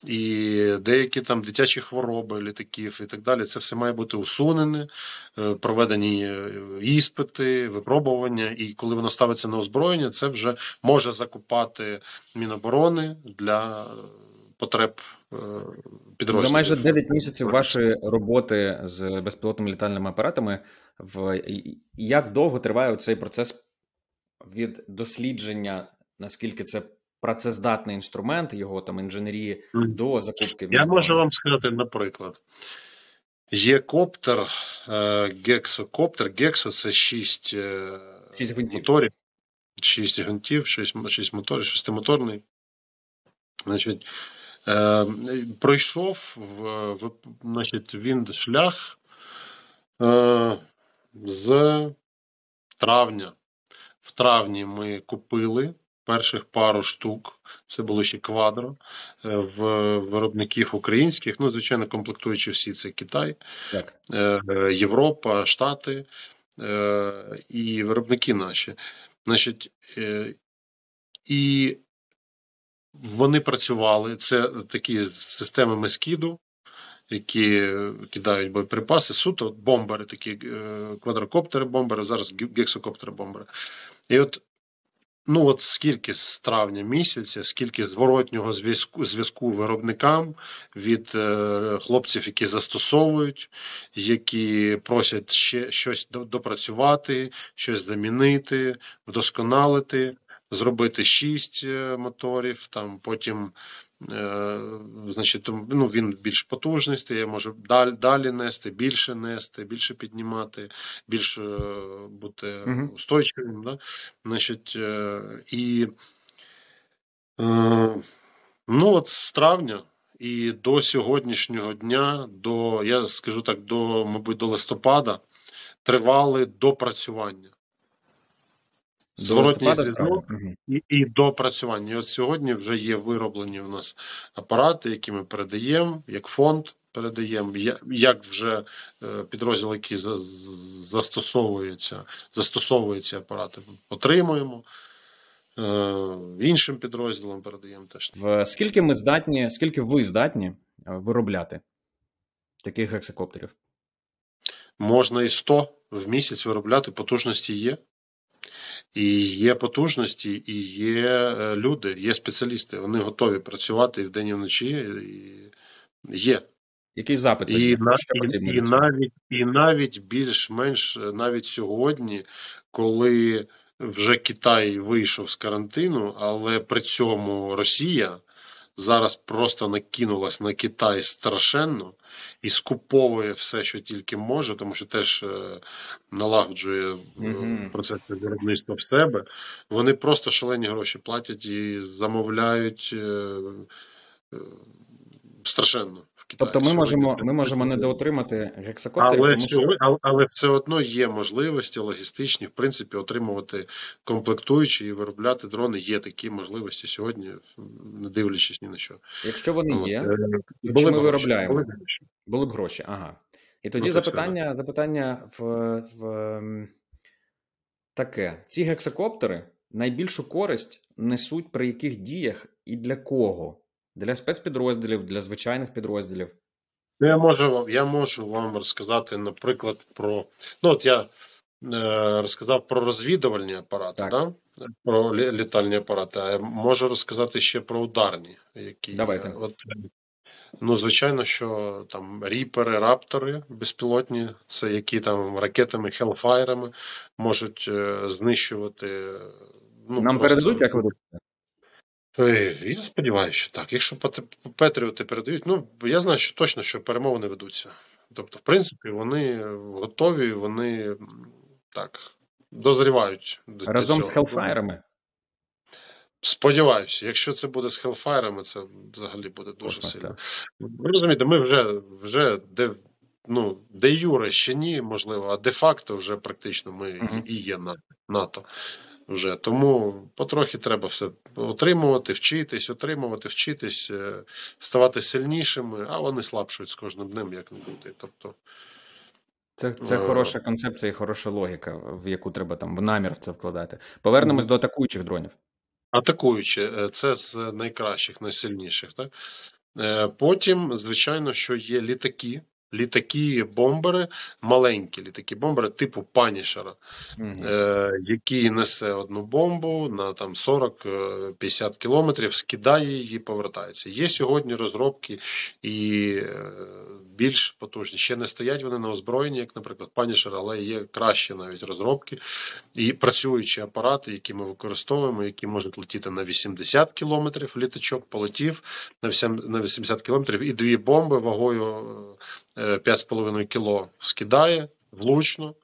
і деякі там дитячі хвороби, літаків і так далі. Це все має бути усунене, е, проведені е, іспити, випробування. І коли воно ставиться на озброєння, це вже може закупати Міноборони для потреб е, підрозділів. За майже 9 місяців вашої роботи з безпілотними літальними апаратами. В як довго триває цей процес від дослідження, наскільки це працездатний інструмент, його там інженерії mm. до закупки? Я можу вам сказати, наприклад. Є коптер, е, гексо. Коптер, гексо це 6 6 е, гвинтів. моторів, 6 гвинтів, 6, 6 моторів, 6 моторний. Значить, е, пройшов в, значить, він шлях е, з травня. В травні ми купили перших пару штук. Це було ще квадро е, в виробників українських. Ну, звичайно, комплектуючи всі це Китай, так. Е, е, Європа, Штати і виробники наші. Значить, і вони працювали. Це такі системи мескіду, які кидають боєприпаси, суто бомбери, такі е, квадрокоптери, бомбери, зараз гексокоптери бомбери. І от ну от скільки з травня місяця, скільки зворотнього зв'язку зв'язку виробникам від е, хлопців, які застосовують, які просять ще щось допрацювати, щось замінити, вдосконалити зробити шість е, моторів, там потім е, значить, ну, Він більш потужний стає, може далі далі нести, більше нести, більше піднімати, більше бути устойчивим. Да? Значить, е, І ну от з травня і до сьогоднішнього дня, до я скажу так, до, мабуть, до листопада тривали допрацювання. Зворотній зв'язок і і допрацювання. І От сьогодні вже є вироблені у нас апарати, які ми передаємо, як фонд передаємо, як вже е, підрозділ, який застосовується, застосовуються апарати, отримуємо. Е, іншим підрозділом передаємо теж. Скільки ми здатні, скільки ви здатні е, виробляти таких гексакоптерів? Можна і 100 в місяць виробляти, потужності є і є потужності, і є е, люди, є спеціалісти. Вони готові працювати і вдень і вночі. І Є. Який запит? І, і, навіть і навіть більш-менш е, навіть сьогодні, коли вже Китай вийшов з карантину, але при цьому Росія зараз просто накинулась на Китай страшенно і скуповує все, що тільки може, тому що теж е, налагоджує е, процес виробництва в себе. Вони просто шалені гроші платять і замовляють е, страшенно. Китаї. Тобто, ми можемо ми можемо недоотримати гексакоптерів, але, тому що... але, але все одно є можливості логістичні, в принципі, отримувати комплектуючі і виробляти дрони. Є такі можливості сьогодні, не дивлячись ні на що. Якщо вони От. є, то е, чи ми виробляємо були б, були б гроші. Ага. І тоді ну, запитання так. запитання в, в ем, таке: ці гексакоптери найбільшу користь несуть при яких діях і для кого? для спецпідрозділів, для звичайних підрозділів? Ну, я можу я можу вам розказати, наприклад, про ну от я е, розказав про розвідувальні апарати, так. Да? про лі, літальні апарати. А я можу розказати ще про ударні, які Давайте. от е, ну звичайно, що там ріпери, раптори безпілотні, це які там ракетами, хелфайрами можуть е, знищувати. Ну, Нам просто... передадуть, як ви Е, я сподіваюся, що так. Якщо Петріоти передають, ну я знаю, що точно що перемовини ведуться. Тобто, в принципі, вони готові, вони так дозрівають до разом цього. з хелфайрами. Сподіваюся, якщо це буде з хелфайрами, це взагалі буде дуже О, сильно. Ви розумієте, ми вже вже де ну де Юре ще ні, можливо, а де факто вже практично ми угу. і є на НАТО вже. Тому потрохи треба все отримувати, вчитись, отримувати, вчитись, е, ставати сильнішими, а вони слабшують з кожним днем, як не бути. Тобто, це це е, хороша концепція і хороша логіка, в яку треба там в намір це вкладати. Повернемось до атакуючих дронів. Атакуючи, е, це з найкращих, найсильніших. Так? Потім, звичайно, що є літаки літаки, бомбери, маленькі літаки, бомбери типу панішера, mm е, який несе одну бомбу на там 40-50 е, кілометрів, скидає її, повертається. Є сьогодні розробки і е, більш потужні. Ще не стоять вони на озброєнні, як, наприклад, панішер, але є кращі навіть розробки і працюючі апарати, які ми використовуємо, які можуть летіти на 80 кілометрів. Літачок полетів на 80 кілометрів і дві бомби вагою. Е, 5,5 кіло скидає влучно.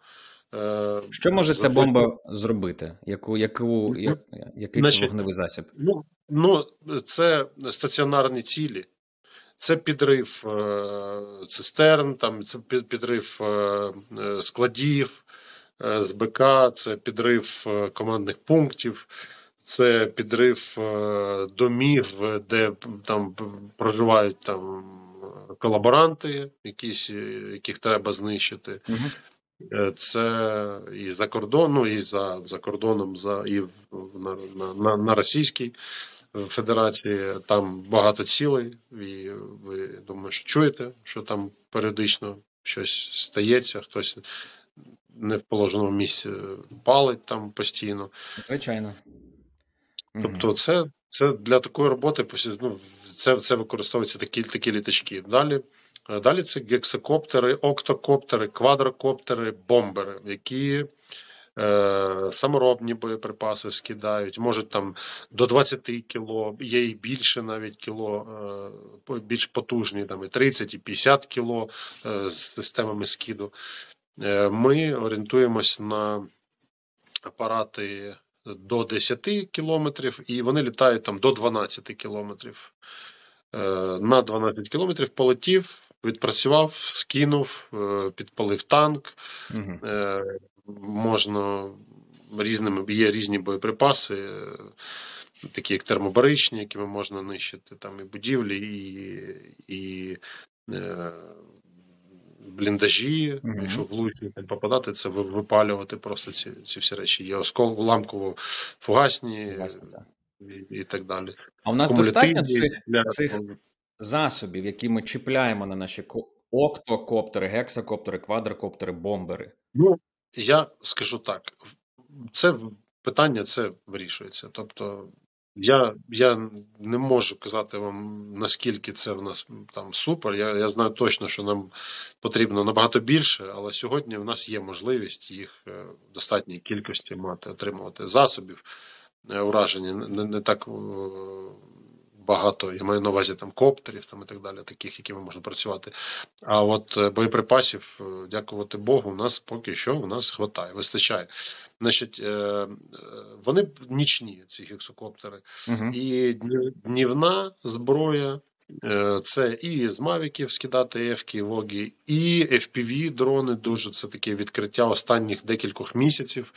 Е, Що може ця бомба зробити? Яку, яку, ну, я, ну, Який Значить, це вогневий засіб? Ну, ну, це стаціонарні цілі, це підрив е, цистерн, там це підрив е, е, складів е, з БК, це підрив е, командних пунктів, це підрив домів, де там проживають там колаборанти, якісь, е, яких треба знищити. Угу. Це і за кордону, ну, і за за кордоном, за і на, на, на Російській Федерації. Там багато цілей, і ви думаю, що чуєте, що там періодично щось стається, хтось не в положеному місці палить там постійно. Звичайно. Тобто, це це для такої роботи ну, це це використовуються такі такі літачки. Далі е, далі це гексакоптери, октокоптери, квадрокоптери, бомбери, які е, саморобні боєприпаси скидають, можуть там до 20 кіло, є і більше навіть кіло, е, більш потужні, там і 30, і 50 кіло е, з системами скиду. Е, Ми орієнтуємось на апарати до 10 кілометрів, і вони літають там до 12 кілометрів. Е, на 12 кілометрів полетів, відпрацював, скинув, е, підпалив танк. Угу. Можна різними є різні боєприпаси, такі як термобаричні, якими можна нищити там і будівлі, і і бліндажі, mm -hmm. якщо в луці попадати, це випалювати просто ці ці всі речі. Є оскол, уламково фугасні І, і так далі. А в нас достатньо цих для... цих засобів, які ми чіпляємо на наші октокоптери, гексакоптери, квадрокоптери, бомбери. Ну я скажу так: це питання це вирішується. Тобто, я я не можу казати вам, наскільки це в нас там супер. Я я знаю точно, що нам потрібно набагато більше, але сьогодні в нас є можливість їх е, в достатній кількості мати, отримувати засобів. Е, ураження не, не так багато. Я маю на увазі там коптерів, там і так далі, таких, якими можна працювати. А от е, боєприпасів, е, дякувати Богу, у нас поки що у нас вистачає, вистачає. Значить, е, вони нічні, ці гексокоптери, угу. і днівна зброя. Це і з Мавіків скидати ефки, вогі, і FPV дрони. Дуже це таке відкриття останніх декількох місяців.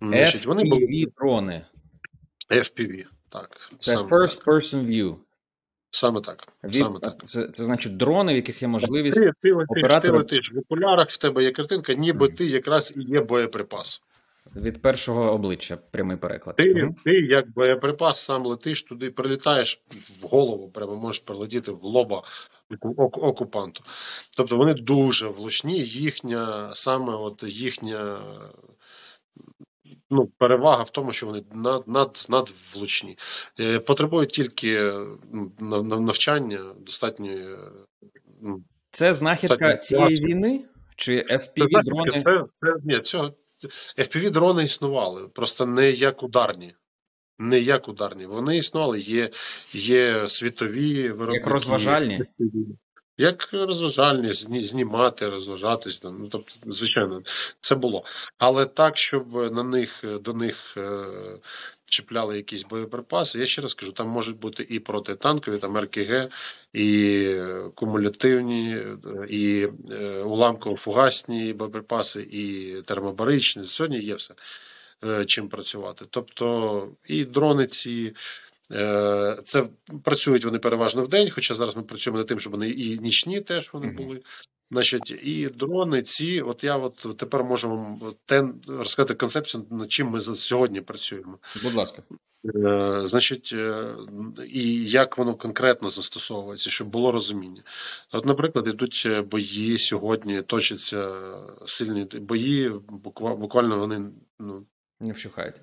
FPV-дрони. FPV. Так. Це first так. person view. Саме так. Від... Саме так. Це це значить дрони, в яких є можливість. Ти ти летиш, оператор... ти летиш в окулярах, в тебе є картинка, ніби ти якраз і є боєприпас. Від першого обличчя прямий переклад. Ти угу. ти як боєприпас, сам летиш туди, прилітаєш в голову, прямо можеш прилетіти в лоба окупанту. Тобто вони дуже влучні, їхня саме от їхня ну, перевага в тому, що вони над, над, надвлучні. Е, потребують тільки ну, навчання достатньої. Ну, це знахідка цієї війни? Чи fpv дрони Це, це, це ні, цього fpv дрони існували, просто не як ударні. Не як ударні. Вони існували, є є світові виробники. Як розважальні як розважальні, знімати, розважатись там. Ну тобто, звичайно, це було. Але так, щоб на них до них е, чіпляли якісь боєприпаси, я ще раз кажу, там можуть бути і протитанкові, там РКГ, і кумулятивні, і е, уламково-фугасні боєприпаси, і термобаричні. Сьогодні є все е, чим працювати. Тобто і дрони ці. Е, це працюють вони переважно в день, хоча зараз ми працюємо над тим, щоб вони і нічні теж вони були. Значить, і дрони ці, от я от тепер можу вам тен розказати концепцію, над чим ми сьогодні працюємо. Будь ласка, е, значить, е, і як воно конкретно застосовується, щоб було розуміння. От, наприклад, йдуть бої сьогодні, точаться сильні бої, буквально вони ну не вщухають,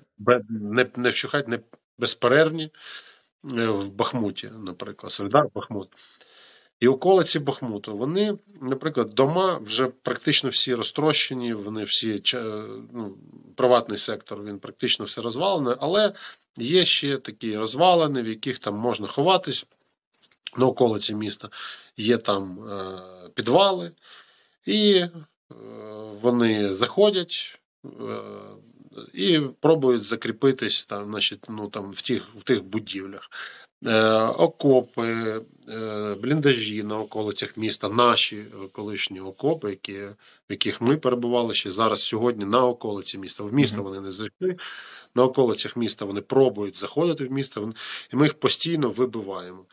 не, не вщухають, не безперервні е, в Бахмуті, наприклад, Солідар Бахмут. І околиці Бахмуту, вони, наприклад, дома вже практично всі розтрощені, вони всі е, ну, приватний сектор, він практично все розвалене, але є ще такі розвалини, в яких там можна ховатись на околиці міста. Є там е, підвали, і е, вони заходять. Е, і пробують закріпитись там, значить, ну там в тих в тих будівлях. Е, окопи, е, бліндажі на околицях міста, наші е, колишні окопи, які, в яких ми перебували ще зараз сьогодні на околиці міста. В місто mm -hmm. вони не зайшли, на околицях міста вони пробують заходити в місто, вони, і ми їх постійно вибиваємо.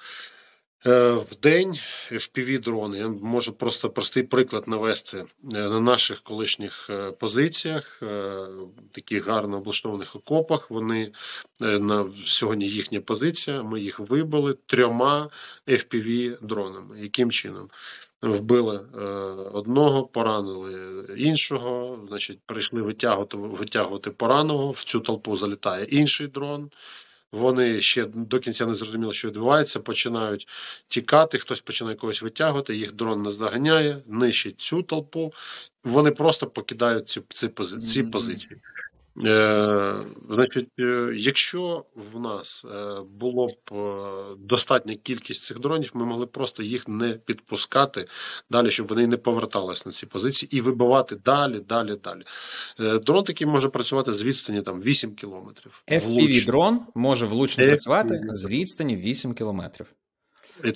Е, В день fpv дрони я можу просто простий приклад навести е, на наших колишніх е, позиціях, таких гарно облаштованих окопах. Вони на сьогодні їхня позиція. Ми їх вибили трьома fpv дронами Яким чином? Вбили одного, поранили іншого. Значить, прийшли витягувати, витягувати пораного. В цю толпу залітає інший дрон. Вони ще до кінця не зрозуміли, що відбувається, починають тікати, хтось починає когось витягувати, їх дрон наздоганяє, нищить цю толпу. Вони просто покидають ці, ці, пози, ці позиції. Е, значить, е, якщо в нас е, було б достатня кількість цих дронів, ми могли просто їх не підпускати далі, щоб вони не повертались на ці позиції і вибивати далі, далі, далі. Дрон такий може працювати з відстані там 8 кілометрів. fpv дрон може влучно працювати з відстані 8 кілометрів.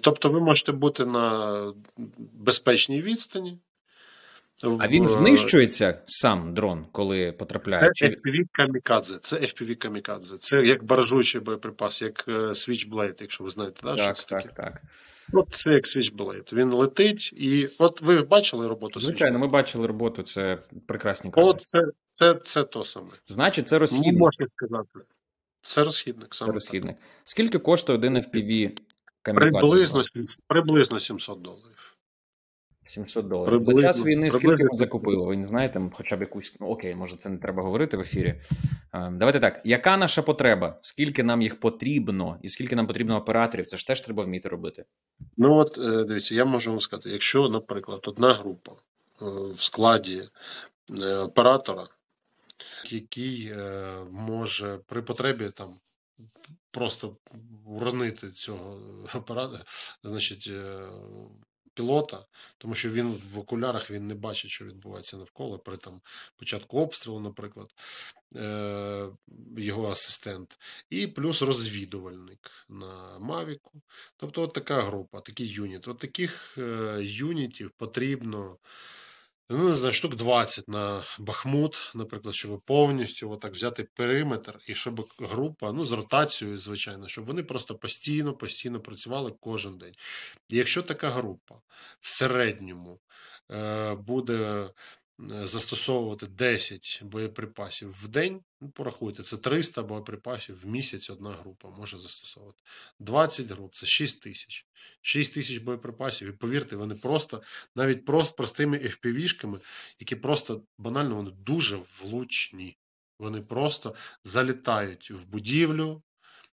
Тобто, ви можете бути на безпечній відстані. А він е, знищується сам дрон, коли потрапляє? Це fpv камікадзе це fpv камікадзе це як баражуючий боєприпас, як е, Switchblade, якщо ви знаєте, да, так, що це так, так. От це як Switchblade. Він летить, і от ви бачили роботу Звичайно, ми бачили роботу, це прекрасні кадри. От це це, це то саме. Значить, це розхідник. можна сказати. Це розхідник. Саме це розхідник. Так. Скільки коштує один FPV камікадзе? Приблизно, приблизно 700 доларів. 700 доларів. Приблизно, За час війни скільки ми закупили? Ви не знаєте, хоча б якусь. Ну окей, може, це не треба говорити в ефірі. Е, давайте так. Яка наша потреба? Скільки нам їх потрібно, і скільки нам потрібно операторів? Це ж теж треба вміти робити. Ну от е, дивіться, я можу вам сказати: якщо, наприклад, одна група е, в складі оператора, який може при потребі там. Просто уронити цього апарата, значить, пілота, тому що він в окулярах він не бачить, що відбувається навколо. При там початку обстрілу, наприклад, е- його асистент, і плюс розвідувальник на Мавіку. Тобто, от така група, такий юніт. От таких е, юнітів потрібно ну, не знаю, штук 20 на Бахмут, наприклад, щоб повністю отак взяти периметр, і щоб група, ну з ротацією, звичайно, щоб вони просто постійно, постійно працювали кожен день. І якщо така група в середньому е, буде Е, застосовувати 10 боєприпасів в день. Ну, порахуйте, це 300 боєприпасів в місяць одна група може застосовувати. 20 груп це 6 тисяч. 6 тисяч боєприпасів. І повірте, вони просто, навіть просто простими FPV-шками, які просто банально вони дуже влучні. Вони просто залітають в будівлю,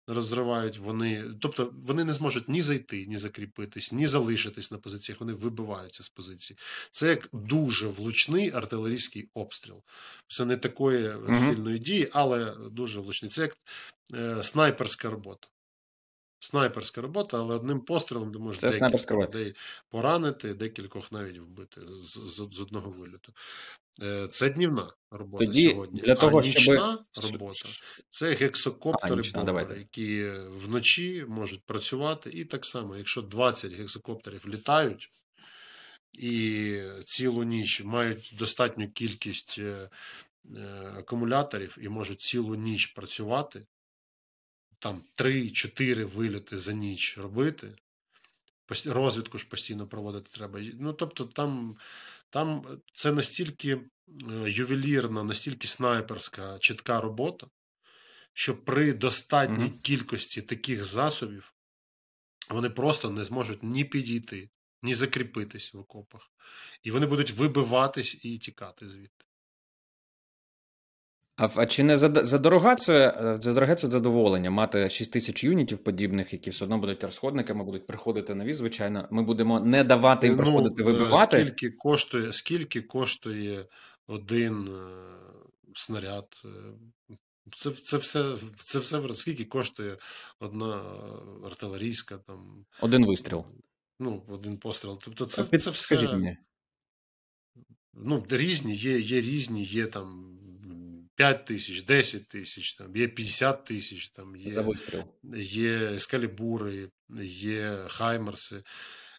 розривають вони, тобто вони не зможуть ні зайти, ні закріпитись, ні залишитись на позиціях. Вони вибиваються з позиції. Це як дуже влучний артилерійський обстріл. Це не такої угу. сильної дії, але дуже влучний. Це як е, снайперська робота. Снайперська робота, але одним пострілом ти можеш декількох людей поранити, декількох навіть вбити з, з, з одного виліту. Е, це днівна робота Тоді, сьогодні. Для того, а нічна щоб... робота це гексокоптери, а, бомбери, які вночі можуть працювати. І так само, якщо 20 гексокоптерів літають і цілу ніч мають достатню кількість е, е, акумуляторів і можуть цілу ніч працювати, там 3-4 виліти за ніч робити, розвідку ж постійно проводити треба. Ну тобто там. Там е, це настільки е, ювелірна, настільки снайперська, чітка робота, що при достатній mm кількості таких засобів вони просто не зможуть ні підійти, ні закріпитись в окопах, і вони будуть вибиватись і тікати звідти. А а чи не задорога це е, задороге це задоволення мати 6 тисяч юнітів подібних, які все одно будуть розходниками, будуть приходити нові. Звичайно, ми будемо не давати їм ну, приходити ну, вибивати. Скільки коштує, скільки коштує один е, снаряд? Це це все це все скільки коштує одна артилерійська там. Один вистріл. Ну, один постріл. Тобто, це це все. Мені. Ну, різні, є, є різні, є там. 5 тисяч, 10 тисяч, там є 50 тисяч, там є е за є ескалібури, є е хаймерси.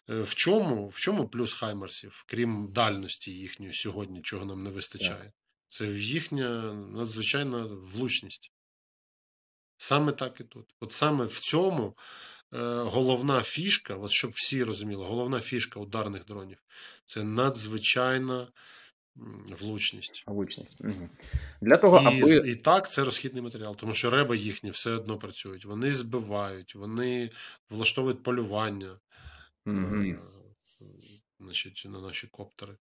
Э, в чому в чому плюс хаймерсів, крім дальності їхньої сьогодні, чого нам не вистачає? Yeah. Це їхня надзвичайна влучність. Саме так і тут. От саме в цьому е, головна фішка, от щоб всі розуміли, головна фішка ударних дронів це надзвичайна влучність. Влучність. Угу. Для того, і, аби... і так, це розхідний матеріал, тому що реба їхні все одно працюють. Вони збивають, вони влаштовують полювання угу. значить, на наші коптери.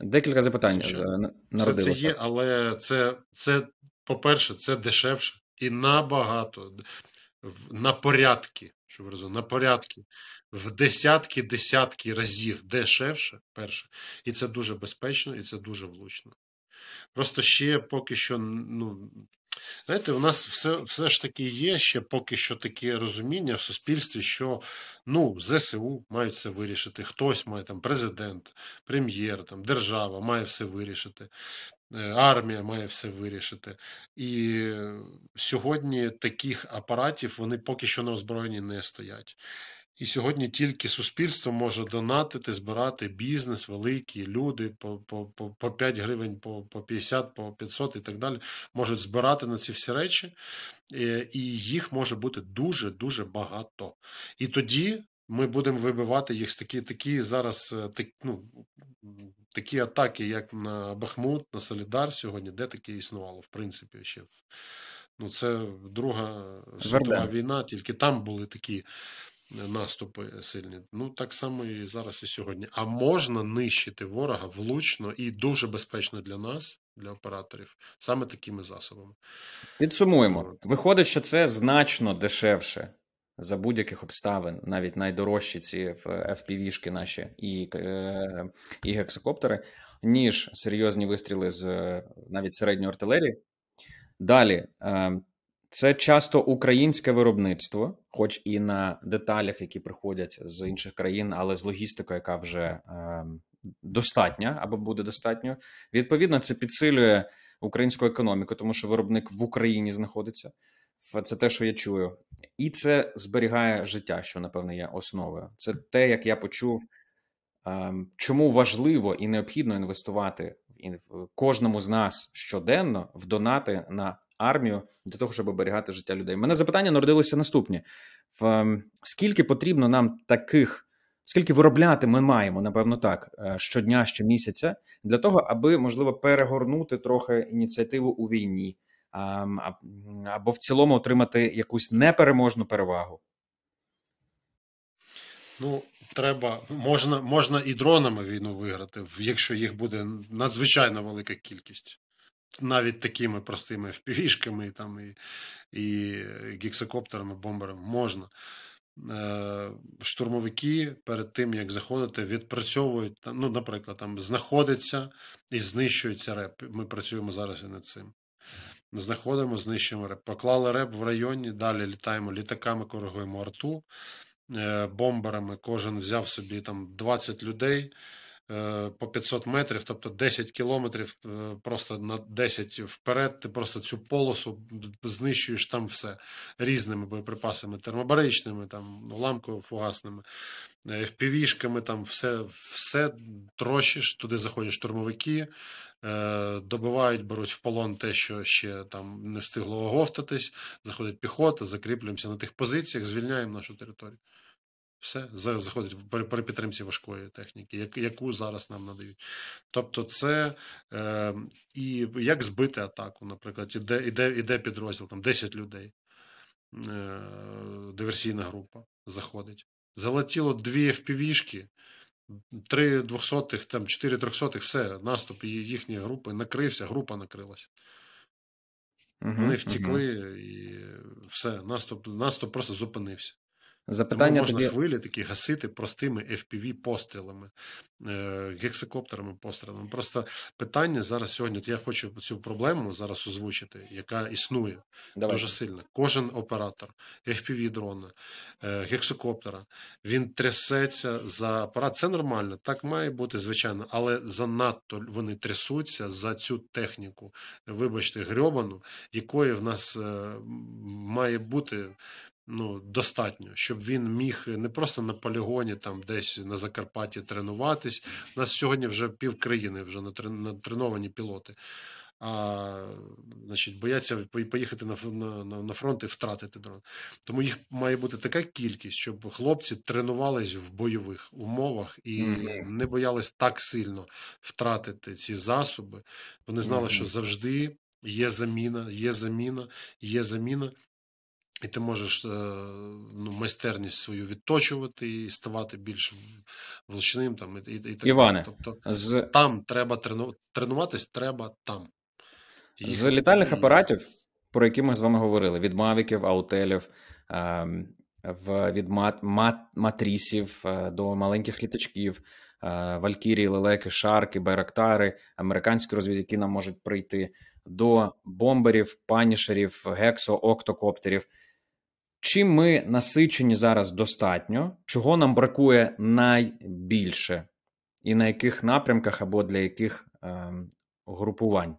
Декілька запитань е, Все Це є, але це, це, по-перше, це дешевше і набагато на порядки що виразу, на порядки в десятки-десятки разів дешевше, перше. І це дуже безпечно, і це дуже влучно. Просто ще поки що ну, Знаєте, у нас все все ж таки є ще поки що таке розуміння в суспільстві, що ну ЗСУ мають все вирішити. Хтось має там президент, прем'єр, там держава має все вирішити, е, армія має все вирішити. І сьогодні таких апаратів вони поки що на озброєнні не стоять. І сьогодні тільки суспільство може донатити, збирати бізнес, великі люди по по, по, по 5 гривень, по по 50, по 500 і так далі, можуть збирати на ці всі речі, е, і їх може бути дуже-дуже багато. І тоді ми будемо вибивати їх з такі такі зараз е, так, ну, такі атаки, як на Бахмут, на Солідар сьогодні, де таке існувало, в принципі, ще. Ну, це Друга світова війна, тільки там були такі наступи сильні. Ну так само і зараз і сьогодні. А можна нищити ворога влучно і дуже безпечно для нас, для операторів, саме такими засобами. Підсумуємо, виходить, що це значно дешевше. За будь-яких обставин, навіть найдорожчі ці FPV-шки наші і е, і гексокоптери, ніж серйозні вистріли з е, навіть середньої артилерії. Далі е, це часто українське виробництво, хоч і на деталях, які приходять з інших країн, але з логістикою, яка вже е, достатня або буде достатньо. Відповідно, це підсилює українську економіку, тому що виробник в Україні знаходиться. Це те, що я чую, і це зберігає життя, що напевне є основою. Це те, як я почув, е, чому важливо і необхідно інвестувати в кожному з нас щоденно в донати на армію для того, щоб оберігати життя людей. Мене запитання народилося наступні: в ем, скільки потрібно нам таких, скільки виробляти ми маємо, напевно, так е, щодня, щомісяця, для того, аби можливо перегорнути трохи ініціативу у війні, ем, або в цілому отримати якусь непереможну перевагу. Ну, треба можна можна і дронами війну виграти, якщо їх буде надзвичайно велика кількість навіть такими простими впівішками і там, і, і гіксокоптерами, бомберами можна. Е, штурмовики перед тим як заходити, відпрацьовують ну, наприклад, там знаходиться і знищується реп. Ми працюємо зараз і над цим. Знаходимо, знищуємо реп. Поклали реп в районі, далі літаємо літаками, коригуємо арту, е, бомберами. Кожен взяв собі там 20 людей. Е, по 500 метрів, тобто 10 кілометрів, е, просто на 10 вперед, ти просто цю полосу знищуєш там все різними боєприпасами, термобаричними, там уламково фугасними, впівішками, е, там все все трощиш, туди заходять штурмовики, добивають, беруть в полон те, що ще там не встигло оговтатись, заходить піхота, закріплюємося на тих позиціях, звільняємо нашу територію. Все заходить при підтримці важкої техніки, яку зараз нам надають. Тобто, це е, і як збити атаку, наприклад, іде іде, іде підрозділ, там 10 людей, е, диверсійна група заходить. Залетіло дві впівішки, три двохсотих, там чотири трьохсотих, все, наступ їхньої групи накрився, група накрилась. Вони втекли, і все, наступ, наступ просто зупинився. Запитання Тому можна тобі... хвилі такі гасити простими fpv пострілами, е, гексикоптерами пострілами. Просто питання зараз сьогодні. От я хочу цю проблему зараз озвучити, яка існує Давай. дуже сильно. Кожен оператор fpv дрона, е, гексикоптера, він трясеться за апарат. Це нормально, так має бути звичайно, але занадто вони трясуться за цю техніку. Вибачте, грьобану, якої в нас е, має бути ну, достатньо, щоб він міг не просто на полігоні, там десь на Закарпатті тренуватись. У нас сьогодні вже пів країни вже натреновані пілоти. А значить, бояться поїхати на на, на фронт і втратити дрон. Тому їх має бути така кількість, щоб хлопці тренувались в бойових умовах і mm-hmm. не боялись так сильно втратити ці засоби. Вони знали, mm-hmm. що завжди є заміна, є заміна, є заміна, і ти можеш е, ну, майстерність свою відточувати і ставати більш влучним. Там і, і, і так Іване, тобто з... там треба трену... тренуватись, треба там. І... З літальних апаратів, про які ми з вами говорили: від мавіків, аутелів, ем, в від мат... Мат... матрісів е, до маленьких літачків, е, Валькірії, лелеки, шарки, Байрактари, американські розвідки нам можуть прийти. До бомберів, панішерів, гексо, октокоптерів чим ми насичені зараз достатньо, чого нам бракує найбільше, і на яких напрямках або для яких е, групувань?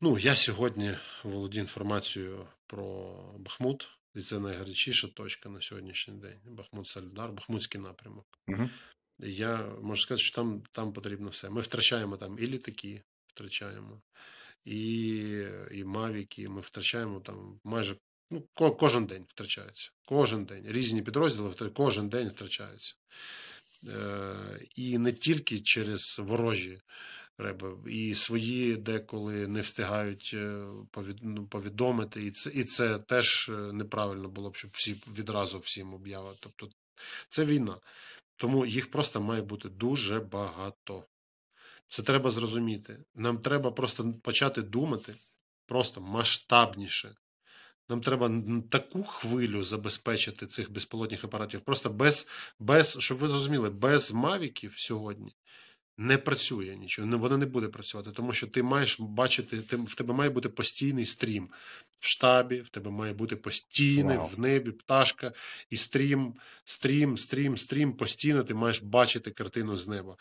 Ну, я сьогодні володію інформацією про Бахмут, і це найгарячіша точка на сьогоднішній день. Бахмут Сальдар, Бахмутський напрямок. Угу. Я можу сказати, що там там потрібно все. Ми втрачаємо там і літаки, втрачаємо, і і мавіки. Ми втрачаємо там майже Ну, Кожен день втрачаються. Кожен день. Різні підрозділи кожен день втрачаються. Е, і не тільки через ворожі реби, і свої деколи не встигають е, ну, повідомити. І це і це теж е, неправильно було б, щоб всі відразу всім об'явили. Тобто це війна. Тому їх просто має бути дуже багато. Це треба зрозуміти. Нам треба просто почати думати просто масштабніше. Нам треба таку хвилю забезпечити цих безпілотних апаратів. Просто без, без щоб ви зрозуміли, без мавіків сьогодні не працює нічого. Воно не буде працювати, тому що ти маєш бачити, ти, в тебе має бути постійний стрім в штабі, в тебе має бути постійний wow. в небі пташка і стрім, стрім, стрім, стрім. Постійно ти маєш бачити картину з неба.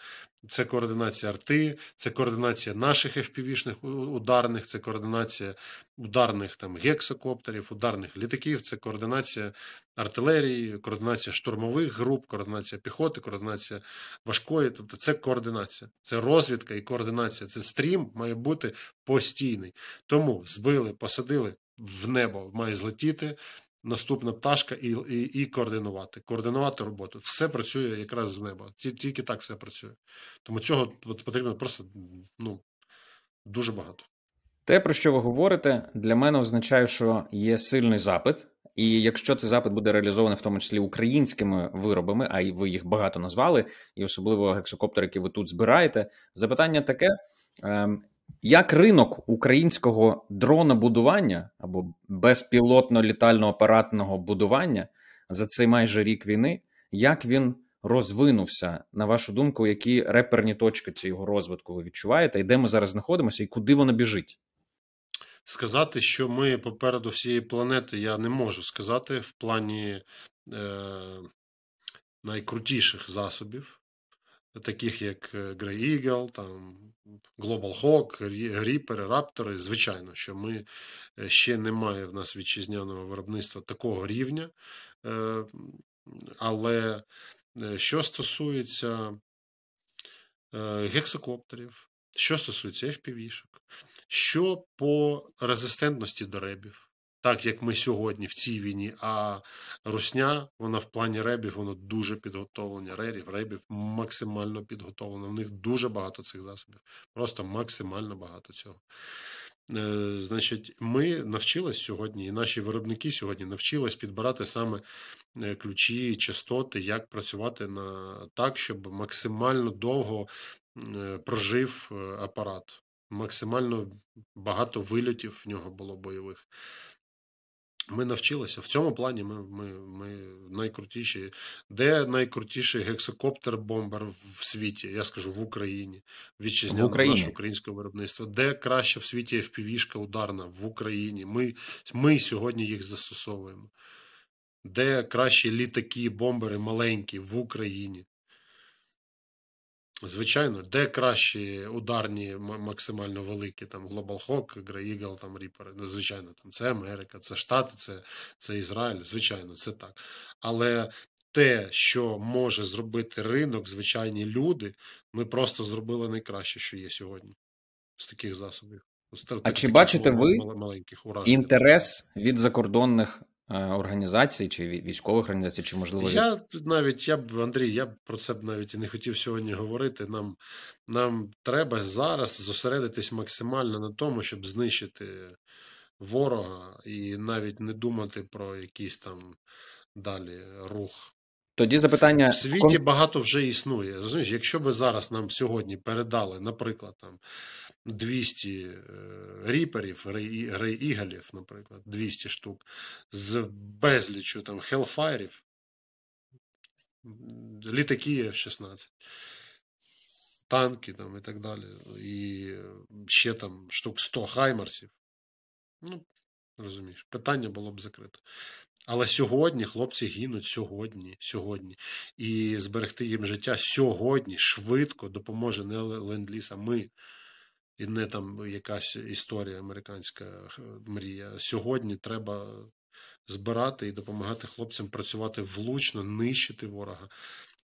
Це координація арти, це координація наших FPV-шних ударних, це координація ударних там гексокоптерів, ударних літаків, це координація артилерії, координація штурмових груп, координація піхоти, координація важкої. Тобто це координація, це розвідка і координація. Це стрім має бути постійний. Тому збили, посадили в небо, має злетіти наступна пташка і і, і координувати. Координувати роботу. Все працює якраз з неба. Тільки так все працює. Тому цього потрібно просто ну, дуже багато. Те, про що ви говорите, для мене означає, що є сильний запит. І якщо цей запит буде реалізований в тому числі українськими виробами, а й ви їх багато назвали, і особливо гексокоптер, які ви тут збираєте, запитання таке: ем, як ринок українського дронобудування або безпілотно-літально апаратного будування за цей майже рік війни, як він розвинувся, на вашу думку, які реперні точки цього розвитку ви відчуваєте, і де ми зараз знаходимося, і куди воно біжить? Сказати, що ми попереду всієї планети, я не можу сказати в плані е, найкрутіших засобів таких як е, Grey Eagle, там Global Hawk, Reaper, Raptor, Звичайно, що ми е, ще немає в нас вітчизняного виробництва такого рівня. Е, але що стосується гексокоптерів, що стосується FPV-шок, що по резистентності деребів, так як ми сьогодні в цій війні. А Русня, вона в плані ребів, вона дуже підготовлена. Рерів, ребів максимально підготовлена. У них дуже багато цих засобів. Просто максимально багато цього. E, значить, ми навчились сьогодні, і наші виробники сьогодні навчились підбирати саме е, ключі, частоти, як працювати на так, щоб максимально довго е, прожив апарат, максимально багато вильотів в нього було бойових. Ми навчилися в цьому плані. Ми ми, ми найкрутіші. Де найкрутіший гексокоптер-бомбер в світі? Я скажу в Україні, вітчизняне наше українське виробництво. Де краще в світі FPV-шка ударна в Україні? Ми, Ми сьогодні їх застосовуємо. Де кращі літаки, бомбери маленькі в Україні? Звичайно, де кращі ударні, максимально великі, там Global Hawk, Grey Eagle, там Reaper, ну, звичайно, там це Америка, це Штати, це це Ізраїль, звичайно, це так. Але те, що може зробити ринок, звичайні люди, ми просто зробили найкраще, що є сьогодні з таких засобів. З, а так, чи бачите ви маленьких уражень. інтерес від закордонних Е, організацій чи військових організацій, чи можливо я навіть я б Андрій, я б про це б навіть і не хотів сьогодні говорити. Нам нам треба зараз зосередитись максимально на тому, щоб знищити ворога і навіть не думати про якийсь там далі рух тоді запитання в світі багато вже існує. Розумієш, якщо би зараз нам сьогодні передали, наприклад, там 200 е, ріперів, рейігалів, наприклад, 200 штук з безлічю там хелфайрів, літаки f 16 танки там і так далі, і ще там штук 100 хаймерсів. Ну, розумієш, питання було б закрите. Але сьогодні хлопці гинуть сьогодні, сьогодні. І зберегти їм життя сьогодні швидко допоможе не ленд-ліз, а ми. І не там якась історія американська мрія. Сьогодні треба збирати і допомагати хлопцям працювати влучно, нищити ворога,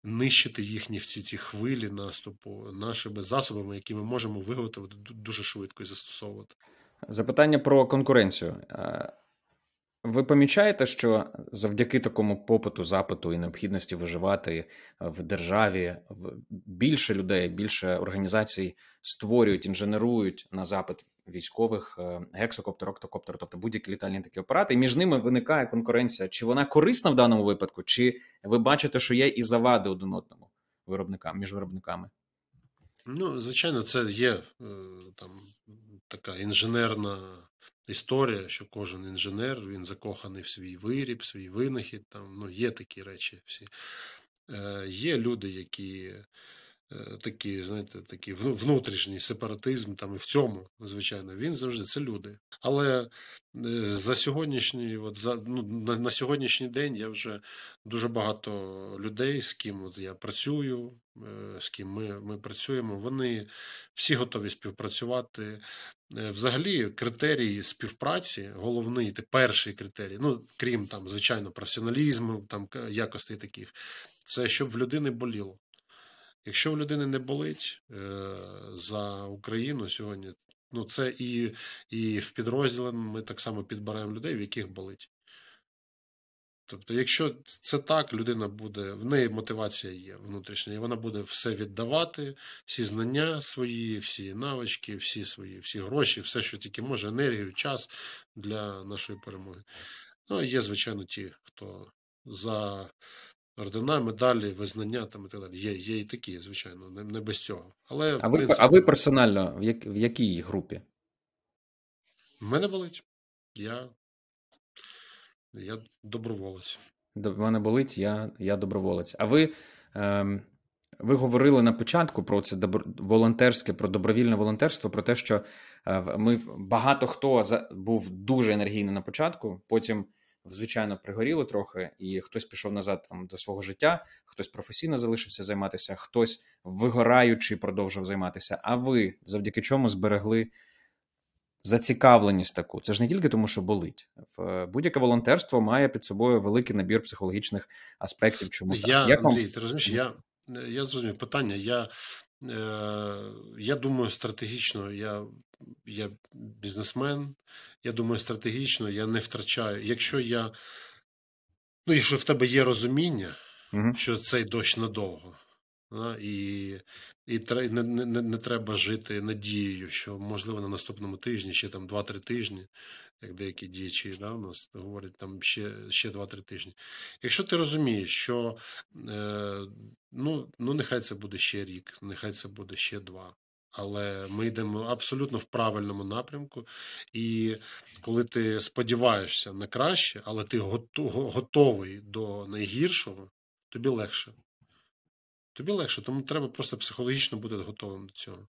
нищити їхні всі ці хвилі наступу нашими засобами, які ми можемо виготовити дуже швидко і застосовувати. Запитання про конкуренцію. Е, ви помічаєте, що завдяки такому попиту, запиту і необхідності виживати в державі більше людей, більше організацій створюють, інженерують на запит військових е, гексокоптер, октокоптер, тобто будь-які літальні такі апарати. І між ними виникає конкуренція. Чи вона корисна в даному випадку, чи ви бачите, що є і завади один одному виробникам між виробниками? Ну, звичайно, це є е, там така інженерна історія, що кожен інженер він закоханий в свій виріб, свій винахід. Там ну, є такі речі всі. Е, є люди, які Е, такі, знаєте, такий внутрішній сепаратизм, там і в цьому, звичайно, він завжди це люди. Але е, за сьогоднішній, от за ну, на, на сьогоднішній день я вже дуже багато людей, з ким от я працюю, е, з ким ми, ми працюємо, вони всі готові співпрацювати. Взагалі, критерії співпраці, головний та перший критерій, ну крім там звичайно професіоналізму, там якостей таких, це щоб в людини боліло. Якщо в людини не болить е, за Україну сьогодні, ну це і і в підрозділі ми так само підбираємо людей, в яких болить. Тобто, якщо це так, людина буде, в неї мотивація є внутрішня, і вона буде все віддавати, всі знання свої, всі навички, всі свої, всі гроші, все, що тільки може, енергію, час для нашої перемоги. Ну, а є, звичайно, ті, хто за ордена, медалі, визнання там і так далі. Є є і такі, звичайно, не, не без цього. Але, А ви принципі, а ви персонально в, як, в якій групі? Мене болить. Я я доброволець. До мене болить, я я доброволець. А ви ем, ви говорили на початку про це добро, волонтерське, про добровільне волонтерство, про те, що е, ми багато хто за, був дуже енергійний на початку, потім звичайно пригоріли трохи, і хтось пішов назад там до свого життя, хтось професійно залишився займатися, хтось вигораючи продовжив займатися. А ви завдяки чому зберегли зацікавленість таку? Це ж не тільки тому, що болить. в е, Будь-яке волонтерство має під собою великий набір психологічних аспектів. Чому я Як Андрій, ти розумієш? Я я зрозумів питання. Я, е, я думаю стратегічно. Я я бізнесмен, я думаю, стратегічно я не втрачаю. Якщо я, ну, якщо в тебе є розуміння, угу. що цей дощ надовго, да, і і не, не, не треба жити надією, що можливо на наступному тижні, ще там 2-3 тижні, як деякі діячі да, у нас говорять там ще ще 2-3 тижні. Якщо ти розумієш, що е, ну ну нехай це буде ще рік, нехай це буде ще два, але ми йдемо абсолютно в правильному напрямку. І коли ти сподіваєшся на краще, але ти готовий до найгіршого, тобі легше. Тобі легше, тому треба просто психологічно бути готовим до цього.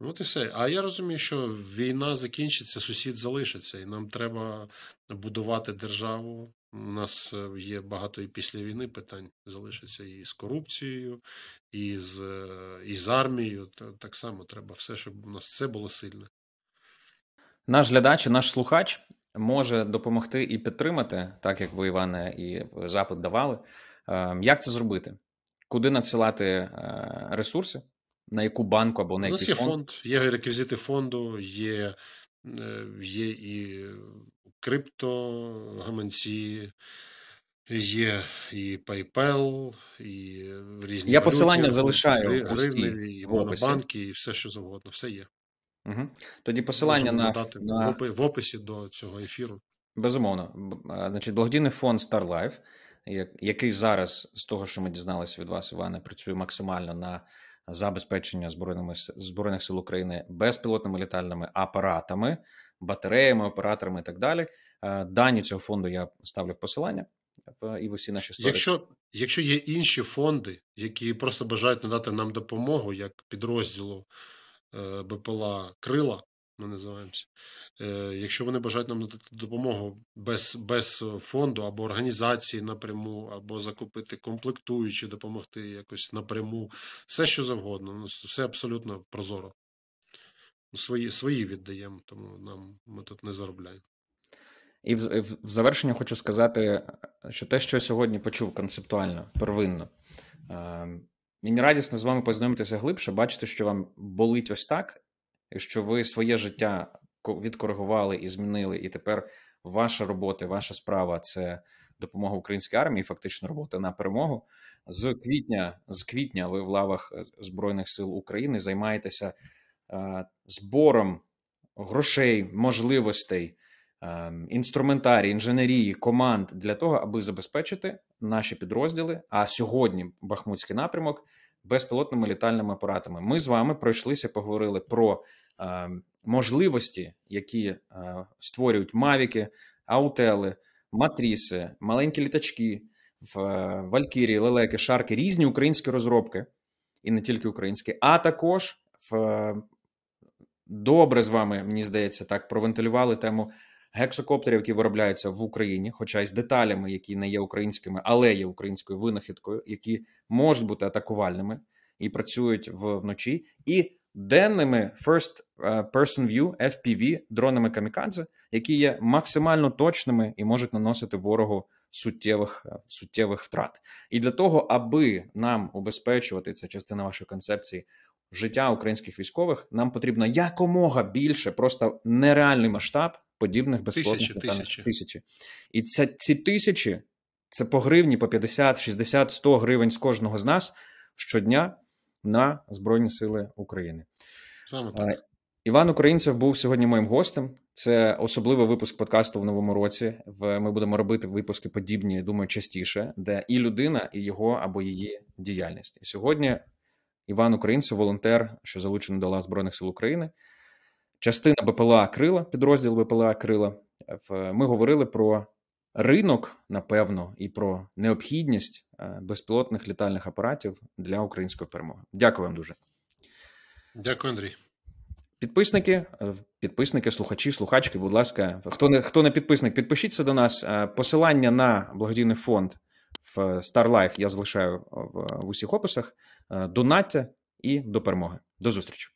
От і все. А я розумію, що війна закінчиться, сусід залишиться, і нам треба будувати державу, у нас е, є багато і після війни питань залишиться і з корупцією, і з е, і з армією. Так само треба все, щоб у нас все було сильне. Наш глядач, і наш слухач може допомогти і підтримати, так як ви, Іване, і запит давали. Ем, як це зробити? Куди надсилати е, ресурси? На яку банку або на який У нас є фонд, є реквізити фонду, є, є і криптогаманці. Є і PayPal, і різні я валюти, посилання залишаю гривни, і монобанки, і все що завгодно, все є. Угу. Тоді посилання Можемо на дати на... в описі до цього ефіру. Безумовно, значить, благодійний фонд StarLife, який зараз з того, що ми дізналися від вас, Іване, працює максимально на забезпечення збройними збройних сил України безпілотними літальними апаратами батареями, операторами і так далі. Е, дані цього фонду я ставлю в посилання і в усі наші сторі. Якщо якщо є інші фонди, які просто бажають надати нам допомогу, як підрозділу е, БПЛА Крила, ми називаємося. Е, якщо вони бажають нам надати допомогу без без фонду або організації напряму, або закупити комплектуючі, допомогти якось напряму, все що завгодно, ну, все абсолютно прозоро свої свої віддаємо, тому нам ми тут не заробляємо. І в, в завершення хочу сказати, е, що те, що я сьогодні почув концептуально, первинно. Ем, мені радісно з вами познайомитися глибше, бачити, що вам болить ось так, і що ви своє життя відкоригували і змінили, і тепер ваша робота, ваша справа це допомога українській армії, фактично робота на перемогу. З квітня з квітня ви в лавах е, Збройних сил України займаєтеся Е, збором грошей, можливостей, е, інструментарій, інженерії, команд для того, аби забезпечити наші підрозділи. А сьогодні Бахмутський напрямок безпілотними літальними апаратами. Ми з вами пройшлися, поговорили про е, можливості, які створюють мавіки, аутели, матріси, маленькі літачки. В Валькірії, Лелеки, Шарки різні українські розробки, і не тільки українські, а також в добре з вами, мені здається, так провентилювали тему гексокоптерів, які виробляються в Україні, хоча й з деталями, які не є українськими, але є українською винахідкою, які можуть бути атакувальними і працюють в, вночі, і денними first е, person view FPV дронами камікадзе, які є максимально точними і можуть наносити ворогу. Суттєвих е, суттєвих втрат і для того, аби нам убезпечувати це частина вашої концепції життя українських військових, нам потрібно якомога більше, просто нереальний масштаб подібних безплатних тисячі, тисячі. тисячі. І це ці тисячі це по гривні, по 50, 60, 100 гривень з кожного з нас щодня на Збройні Сили України. Саме е, так. Іван Українцев був сьогодні моїм гостем. Це особливий випуск подкасту в новому році. Ми будемо робити випуски подібні, думаю, частіше, де і людина, і його або її діяльність. І сьогодні Іван Українцев, волонтер, що залучений до лав Збройних сил України, частина БПЛА Крила, підрозділ БПЛА Крила. Е, ми говорили про ринок, напевно, і про необхідність е, безпілотних літальних апаратів для української перемоги. Дякую вам дуже. Дякую, Андрій. Підписники, е, підписники, слухачі, слухачки. Будь ласка, хто не хто не підписник, підпишіться до нас. Посилання на благодійний фонд в StarLife я залишаю в, в усіх описах. Е, донатьте і до перемоги. До зустрічі!